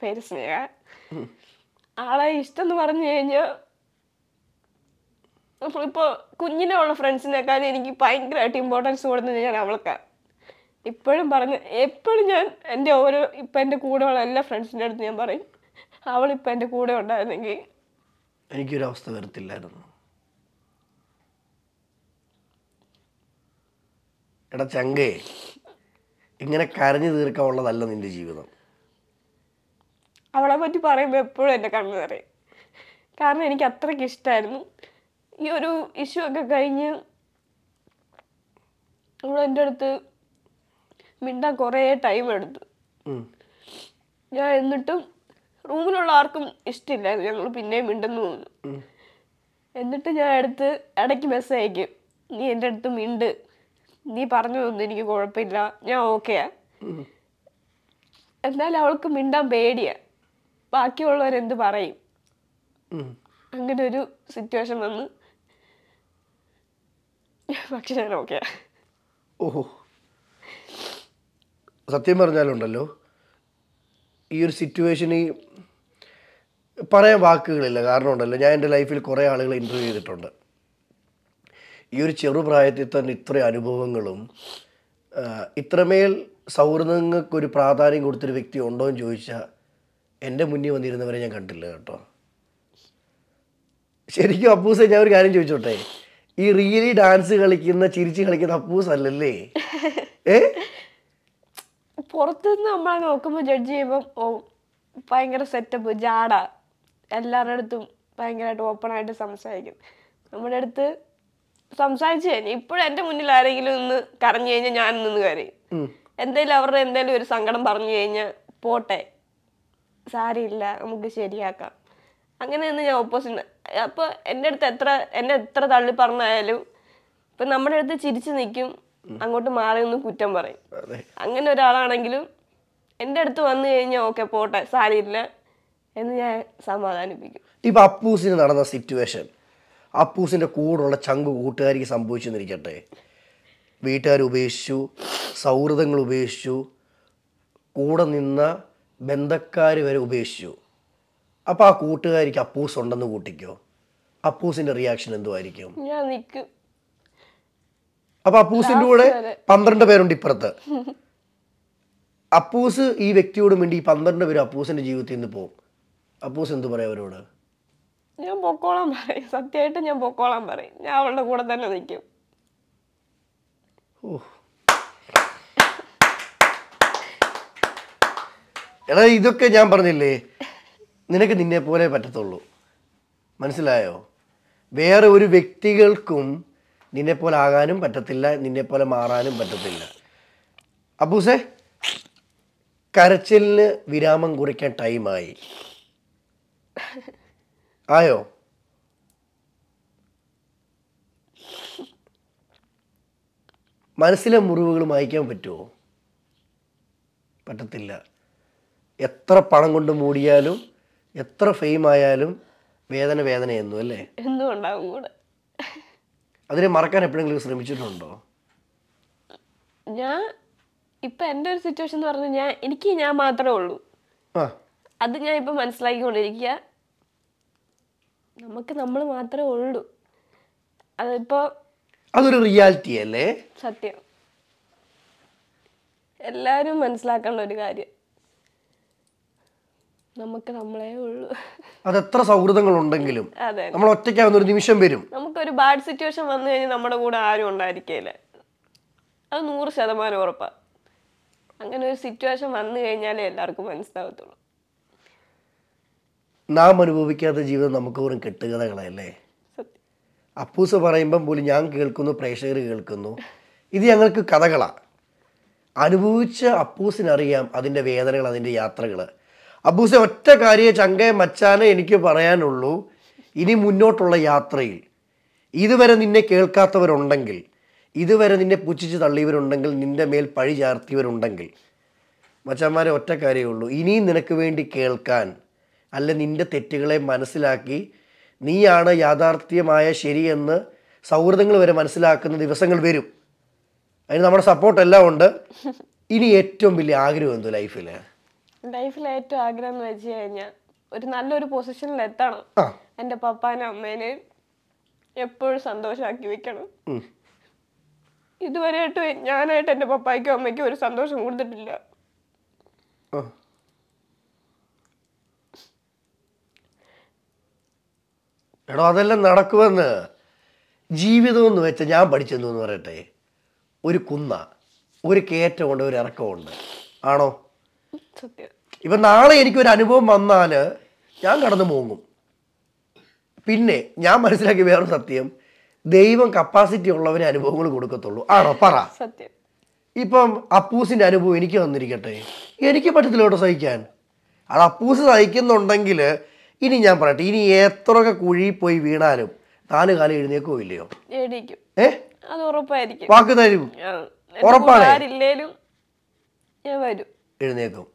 പേര് സ്നേഹ ആളെ ഇഷ്ടം എന്ന് പറഞ്ഞു കഴിഞ്ഞാൽ ഇപ്പോൾ കുഞ്ഞിനെ ഉള്ള ഫ്രണ്ട്സിനേക്കാളും എനിക്ക് ഭയങ്കരമായിട്ട് ഇമ്പോർട്ടൻസ് കൊടുക്കുന്നത് ഞാൻ അവൾക്കാണ് ഇപ്പോഴും പറഞ്ഞ് എപ്പോഴും ഞാൻ എൻ്റെ ഓരോ ഇപ്പം എൻ്റെ കൂടെയുള്ള എല്ലാ ഫ്രണ്ട്സിൻ്റെ അടുത്ത് ഞാൻ പറയും അവളിപ്പം എൻ്റെ കൂടെ ഉണ്ടായിരുന്നെങ്കിൽ എനിക്കൊരു അവസ്ഥ വരത്തില്ലായിരുന്നു എടാ ചങ്കേ ഇങ്ങനെ കരഞ്ഞു തീർക്കാനുള്ളതല്ല നിന്റെ ജീവിതം അവളെ പറ്റി പറയുമ്പോൾ എപ്പോഴും എൻ്റെ കണ്ണു നിറയും കാരണം എനിക്ക് അത്രയ്ക്ക് ഇഷ്ടമായിരുന്നു ഈ ഒരു ഇഷ്യൂ ഒക്കെ കഴിഞ്ഞ് എൻ്റെ അടുത്ത് മിണ്ടാൻ കുറേ ടൈം എടുത്തു ഞാൻ എന്നിട്ടും റൂമിലുള്ള ആർക്കും ഇഷ്ടമില്ലായിരുന്നു ഞങ്ങൾ പിന്നെയും മിണ്ടെന്ന് തോന്നുന്നു എന്നിട്ട് ഞാൻ എടുത്ത് ഇടയ്ക്ക് മെസ്സേജ് അയക്കും നീ എൻ്റെ അടുത്ത് മിണ്ട് നീ പറഞ്ഞു തന്നു എനിക്ക് കുഴപ്പമില്ല ഞാൻ ഓക്കെയാ എന്നാൽ അവൾക്ക് മിണ്ടാൻ പേടിയാ ബാക്കിയുള്ളവരെന്ത് പറയും അങ്ങനെ ഒരു സിറ്റുവേഷൻ വന്ന് പക്ഷെ ഞാൻ ഓക്കെയാ ഓഹോ സത്യം പറഞ്ഞാലുണ്ടല്ലോ ഈ ഒരു സിറ്റുവേഷൻ ഈ പറയാൻ വാക്കുകളില്ല കാരണം ഉണ്ടല്ലോ ഞാൻ എൻ്റെ ലൈഫിൽ കുറേ ആളുകളെ ഇൻ്റർവ്യൂ ചെയ്തിട്ടുണ്ട് ഈ ഒരു ചെറുപ്രായത്തിൽ തന്നെ ഇത്ര അനുഭവങ്ങളും ഇത്രമേൽ സൗഹൃദങ്ങൾക്കൊരു പ്രാധാന്യം കൊടുത്തൊരു വ്യക്തി ഉണ്ടോ എന്ന് ചോദിച്ചാൽ എൻ്റെ മുന്നിൽ വന്നിരുന്നവരെ ഞാൻ കണ്ടില്ല കേട്ടോ ശരിക്കും അപ്പൂസേ ഞാൻ ഒരു കാര്യം ചോദിച്ചോട്ടെ ഈ റിയലി ഡാൻസ് കളിക്കുന്ന ചിരിച്ച് കളിക്കുന്ന അപ്പൂസ് അല്ലല്ലേ ഏ പുറത്തുനിന്ന് നമ്മളെ നോക്കുമ്പോൾ ജഡ്ജ് ചെയ്യുമ്പം ഓ ഭയങ്കര സെറ്റപ്പ് ജാട എല്ലാവരുടെ അടുത്തും ഭയങ്കരമായിട്ട് ആയിട്ട് സംസാരിക്കും നമ്മുടെ അടുത്ത് സംസാരിച്ചു കഴിഞ്ഞാൽ ഇപ്പോഴും എൻ്റെ മുന്നിൽ ആരെങ്കിലും ഒന്ന് കരഞ്ഞു കഴിഞ്ഞാൽ ഞാൻ നിന്ന് കരയും എന്തെങ്കിലും അവരുടെ എന്തെങ്കിലും ഒരു സങ്കടം പറഞ്ഞു കഴിഞ്ഞാൽ പോട്ടെ സാരിയില്ല നമുക്ക് ശരിയാക്കാം അങ്ങനെ നിന്ന് ഞാൻ ഓപ്പോസിറ്റ് അപ്പോൾ എൻ്റെ അടുത്ത് എത്ര എന്നെ എത്ര തള്ളി പറഞ്ഞായാലും ഇപ്പം നമ്മുടെ അടുത്ത് ചിരിച്ചു നിൽക്കും അങ്ങോട്ട് മാറി നിന്ന് കുറ്റം പറയും അങ്ങനെ ഒരാളാണെങ്കിലും എന്റെ അടുത്ത് വന്നു കഴിഞ്ഞാൽ ഓക്കെ പോട്ടെ സാരിയില്ല എന്ന് ഞാൻ സമാധാനിപ്പിക്കും ഇപ്പൊ അപ്പൂസിന് നടന്ന സിറ്റുവേഷൻ അപ്പൂസിന്റെ കൂടെയുള്ള ചങ്ക് കൂട്ടുകാരിക്ക് സംഭവിച്ചെന്നിരിക്കട്ടെ വീട്ടുകാർ ഉപേക്ഷിച്ചു സൗഹൃദങ്ങൾ ഉപേക്ഷിച്ചു കൂടെ നിന്ന ബന്ധക്കാർ വരെ ഉപേക്ഷിച്ചു അപ്പോൾ ആ കൂട്ടുകാരിക്ക് അപ്പൂസ് ഉണ്ടെന്ന് കൂട്ടിക്കോ അപ്പൂസിന്റെ റിയാക്ഷൻ എന്തുമായിരിക്കും ഞാൻ നിൽക്കും അപ്പൊ അപ്പൂസിന്റെ കൂടെ പന്ത്രണ്ട് പേരുണ്ട് ഇപ്പുറത്ത് അപ്പൂസ് ഈ വ്യക്തിയോട് വേണ്ടി ഈ പന്ത്രണ്ട് പേര് അപ്പൂസിന്റെ ജീവിതത്തിൽ നിന്ന് പോകും അപ്പൂസ് എന്ത് പറയാ അവരോട് ഞാൻ പൊക്കോളാൻ പറയും സത്യമായിട്ട് ഞാൻ പൊക്കോളാൻ പറയും ഞാൻ അവളുടെ കൂടെ തന്നെ നിൽക്കും എടാ ഇതൊക്കെ ഞാൻ പറഞ്ഞില്ലേ നിനക്ക് നിന്നെ പോലെ പറ്റത്തുള്ളൂ മനസ്സിലായോ വേറെ ഒരു വ്യക്തികൾക്കും നിന്നെപ്പോലെ ആകാനും പറ്റത്തില്ല നിന്നെപ്പോലെ മാറാനും പറ്റത്തില്ല അബൂസേ കരച്ചിലിന് വിരാമം കുറിക്കാൻ ടൈമായി ആയോ മനസ്സിലെ മുറിവുകൾ മായ്ക്കാൻ പറ്റുമോ പറ്റത്തില്ല എത്ര പണം കൊണ്ട് മൂടിയാലും എത്ര ഫെയിം ആയാലും വേദന വേദന എന്നു അല്ലേ എന്നും ഉണ്ടാവും കൂടെ അതിനെ മറക്കാൻ എപ്പോഴെങ്കിലും ശ്രമിച്ചിട്ടുണ്ടോ ഞാൻ ഇപ്പൊ എൻ്റെ ഒരു സിറ്റുവേഷൻ എന്ന് പറഞ്ഞാൽ ഞാൻ എനിക്ക് ഞാൻ മാത്രമേ ഉള്ളൂ അത് ഞാൻ ഇപ്പൊ മനസ്സിലാക്കിക്കൊണ്ടിരിക്കുക നമുക്ക് നമ്മൾ മാത്രമേ ഉള്ളൂ അതിപ്പോ അതൊരു റിയാലിറ്റി അല്ലേ സത്യം എല്ലാവരും മനസ്സിലാക്കേണ്ട ഒരു കാര്യം നമുക്ക് നമ്മളേ ഉള്ളൂ അതെത്ര സൗഹൃദങ്ങൾ ഉണ്ടെങ്കിലും നമ്മൾ ഒറ്റയ്ക്കാവുന്ന ഒരു നിമിഷം വരും ഒരു ബാഡ് സിറ്റുവേഷൻ വന്നു കഴിഞ്ഞാൽ നമ്മുടെ കൂടെ ആരും ഉണ്ടായിരിക്കില്ല അത് നൂറ് ശതമാനം ഉറപ്പാണ് അങ്ങനെ ഒരു സിറ്റുവേഷൻ വന്നു കഴിഞ്ഞാലേ എല്ലാവർക്കും മനസ്സിലാവത്തുള്ളൂ നാം അനുഭവിക്കാത്ത ജീവിതം നമുക്ക് വെറും കെട്ടുകഥകളല്ലേ അപ്പൂസ് പറയുമ്പം പോലും ഞാൻ കേൾക്കുന്നു പ്രേക്ഷകർ കേൾക്കുന്നു ഇത് ഞങ്ങൾക്ക് കഥകളാണ് അനുഭവിച്ച അപ്പൂസിനറിയാം അതിൻ്റെ വേദനകൾ അതിൻ്റെ യാത്രകൾ അബൂസെ ഒറ്റ കാര്യം ചങ്കയെ മച്ചാനെ എനിക്ക് പറയാനുള്ളൂ ഇനി മുന്നോട്ടുള്ള യാത്രയിൽ ഇതുവരെ നിന്നെ കേൾക്കാത്തവരുണ്ടെങ്കിൽ ഇതുവരെ നിന്നെ പുച്ഛിച്ച് തള്ളിയവരുണ്ടെങ്കിൽ നിന്റെ മേൽ പഴി ചാർത്തിയവരുണ്ടെങ്കിൽ മച്ചന്മാരെ ഒറ്റ കാര്യമുള്ളൂ ഇനിയും നിനക്ക് വേണ്ടി കേൾക്കാൻ അല്ല നിന്റെ തെറ്റുകളെ മനസ്സിലാക്കി നീയാണ് യാഥാർത്ഥ്യമായ ശരിയെന്ന് സൗഹൃദങ്ങൾ വരെ മനസ്സിലാക്കുന്ന ദിവസങ്ങൾ വരും അതിന് നമ്മുടെ സപ്പോർട്ടെല്ലാം ഉണ്ട് ഇനി ഏറ്റവും വലിയ ആഗ്രഹം എന്തോ ലൈഫിൽ ലൈഫിൽ ഏറ്റവും ആഗ്രഹം എന്ന് വെച്ച് കഴിഞ്ഞാൽ ഒരു നല്ലൊരു പൊസിഷനിൽ എത്തണം എൻ്റെ പപ്പാനും അമ്മേനെയും എപ്പോഴും സന്തോഷമാക്കി വെക്കണം ഇതുവരെയായിട്ട് ഞാനായിട്ട് എൻ്റെ പപ്പായ്ക്കും അമ്മയ്ക്കും ഒരു സന്തോഷം കൊടുത്തിട്ടില്ല എടോ അതെല്ലാം നടക്കുമെന്ന് ജീവിതം എന്ന് വെച്ചാൽ ഞാൻ പഠിച്ചെന്ന് പറയട്ടെ ഒരു കുന്ന ഒരു കയറ്റമുണ്ട് ഒരു ഇറക്കമുണ്ട് ആണോ ഇപ്പം നാളെ എനിക്കൊരു അനുഭവം വന്നാൽ ഞാൻ കടന്നു മൂങ്ങും പിന്നെ ഞാൻ മനസ്സിലാക്കിയ വേറൊരു സത്യം ദൈവം കപ്പാസിറ്റി ഉള്ളവനെ അനുഭവങ്ങൾ കൊടുക്കത്തുള്ളൂ ആണോ പറ സത്യം ഇപ്പം അപ്പൂസിൻ്റെ അനുഭവം എനിക്ക് വന്നിരിക്കട്ടെ എനിക്ക് പറ്റത്തില്ല കേട്ടോ സഹിക്കാൻ അത് അപ്പൂസ് സഹിക്കുന്നുണ്ടെങ്കിൽ ഇനി ഞാൻ പറയട്ടെ ഇനി എത്രയൊക്കെ കുഴി പോയി വീണാലും നാല് കാലം എഴുന്നേക്കോ ഇല്ലയോ ഏഹ് അത് ഉറപ്പായിരിക്കും വാക്ക് തരും ഉറപ്പാണ് ഞാൻ വരും എഴുന്നേക്കും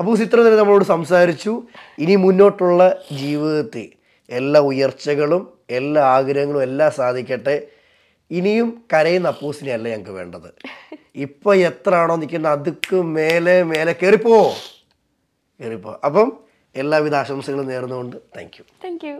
അപ്പോൾ ചിത്രം തന്നെ നമ്മളോട് സംസാരിച്ചു ഇനി മുന്നോട്ടുള്ള ജീവിതത്തിൽ എല്ലാ ഉയർച്ചകളും എല്ലാ ആഗ്രഹങ്ങളും എല്ലാം സാധിക്കട്ടെ ഇനിയും കരയുന്ന അപ്പൂസിനെ അല്ല ഞങ്ങൾക്ക് വേണ്ടത് ഇപ്പൊ എത്ര ആണോ നിൽക്കുന്നത് അതുക്ക് മേലെ മേലെ കയറിപ്പോ കയറിപ്പോ അപ്പം എല്ലാവിധ ആശംസകളും നേർന്നുകൊണ്ട് താങ്ക് യു താങ്ക് യു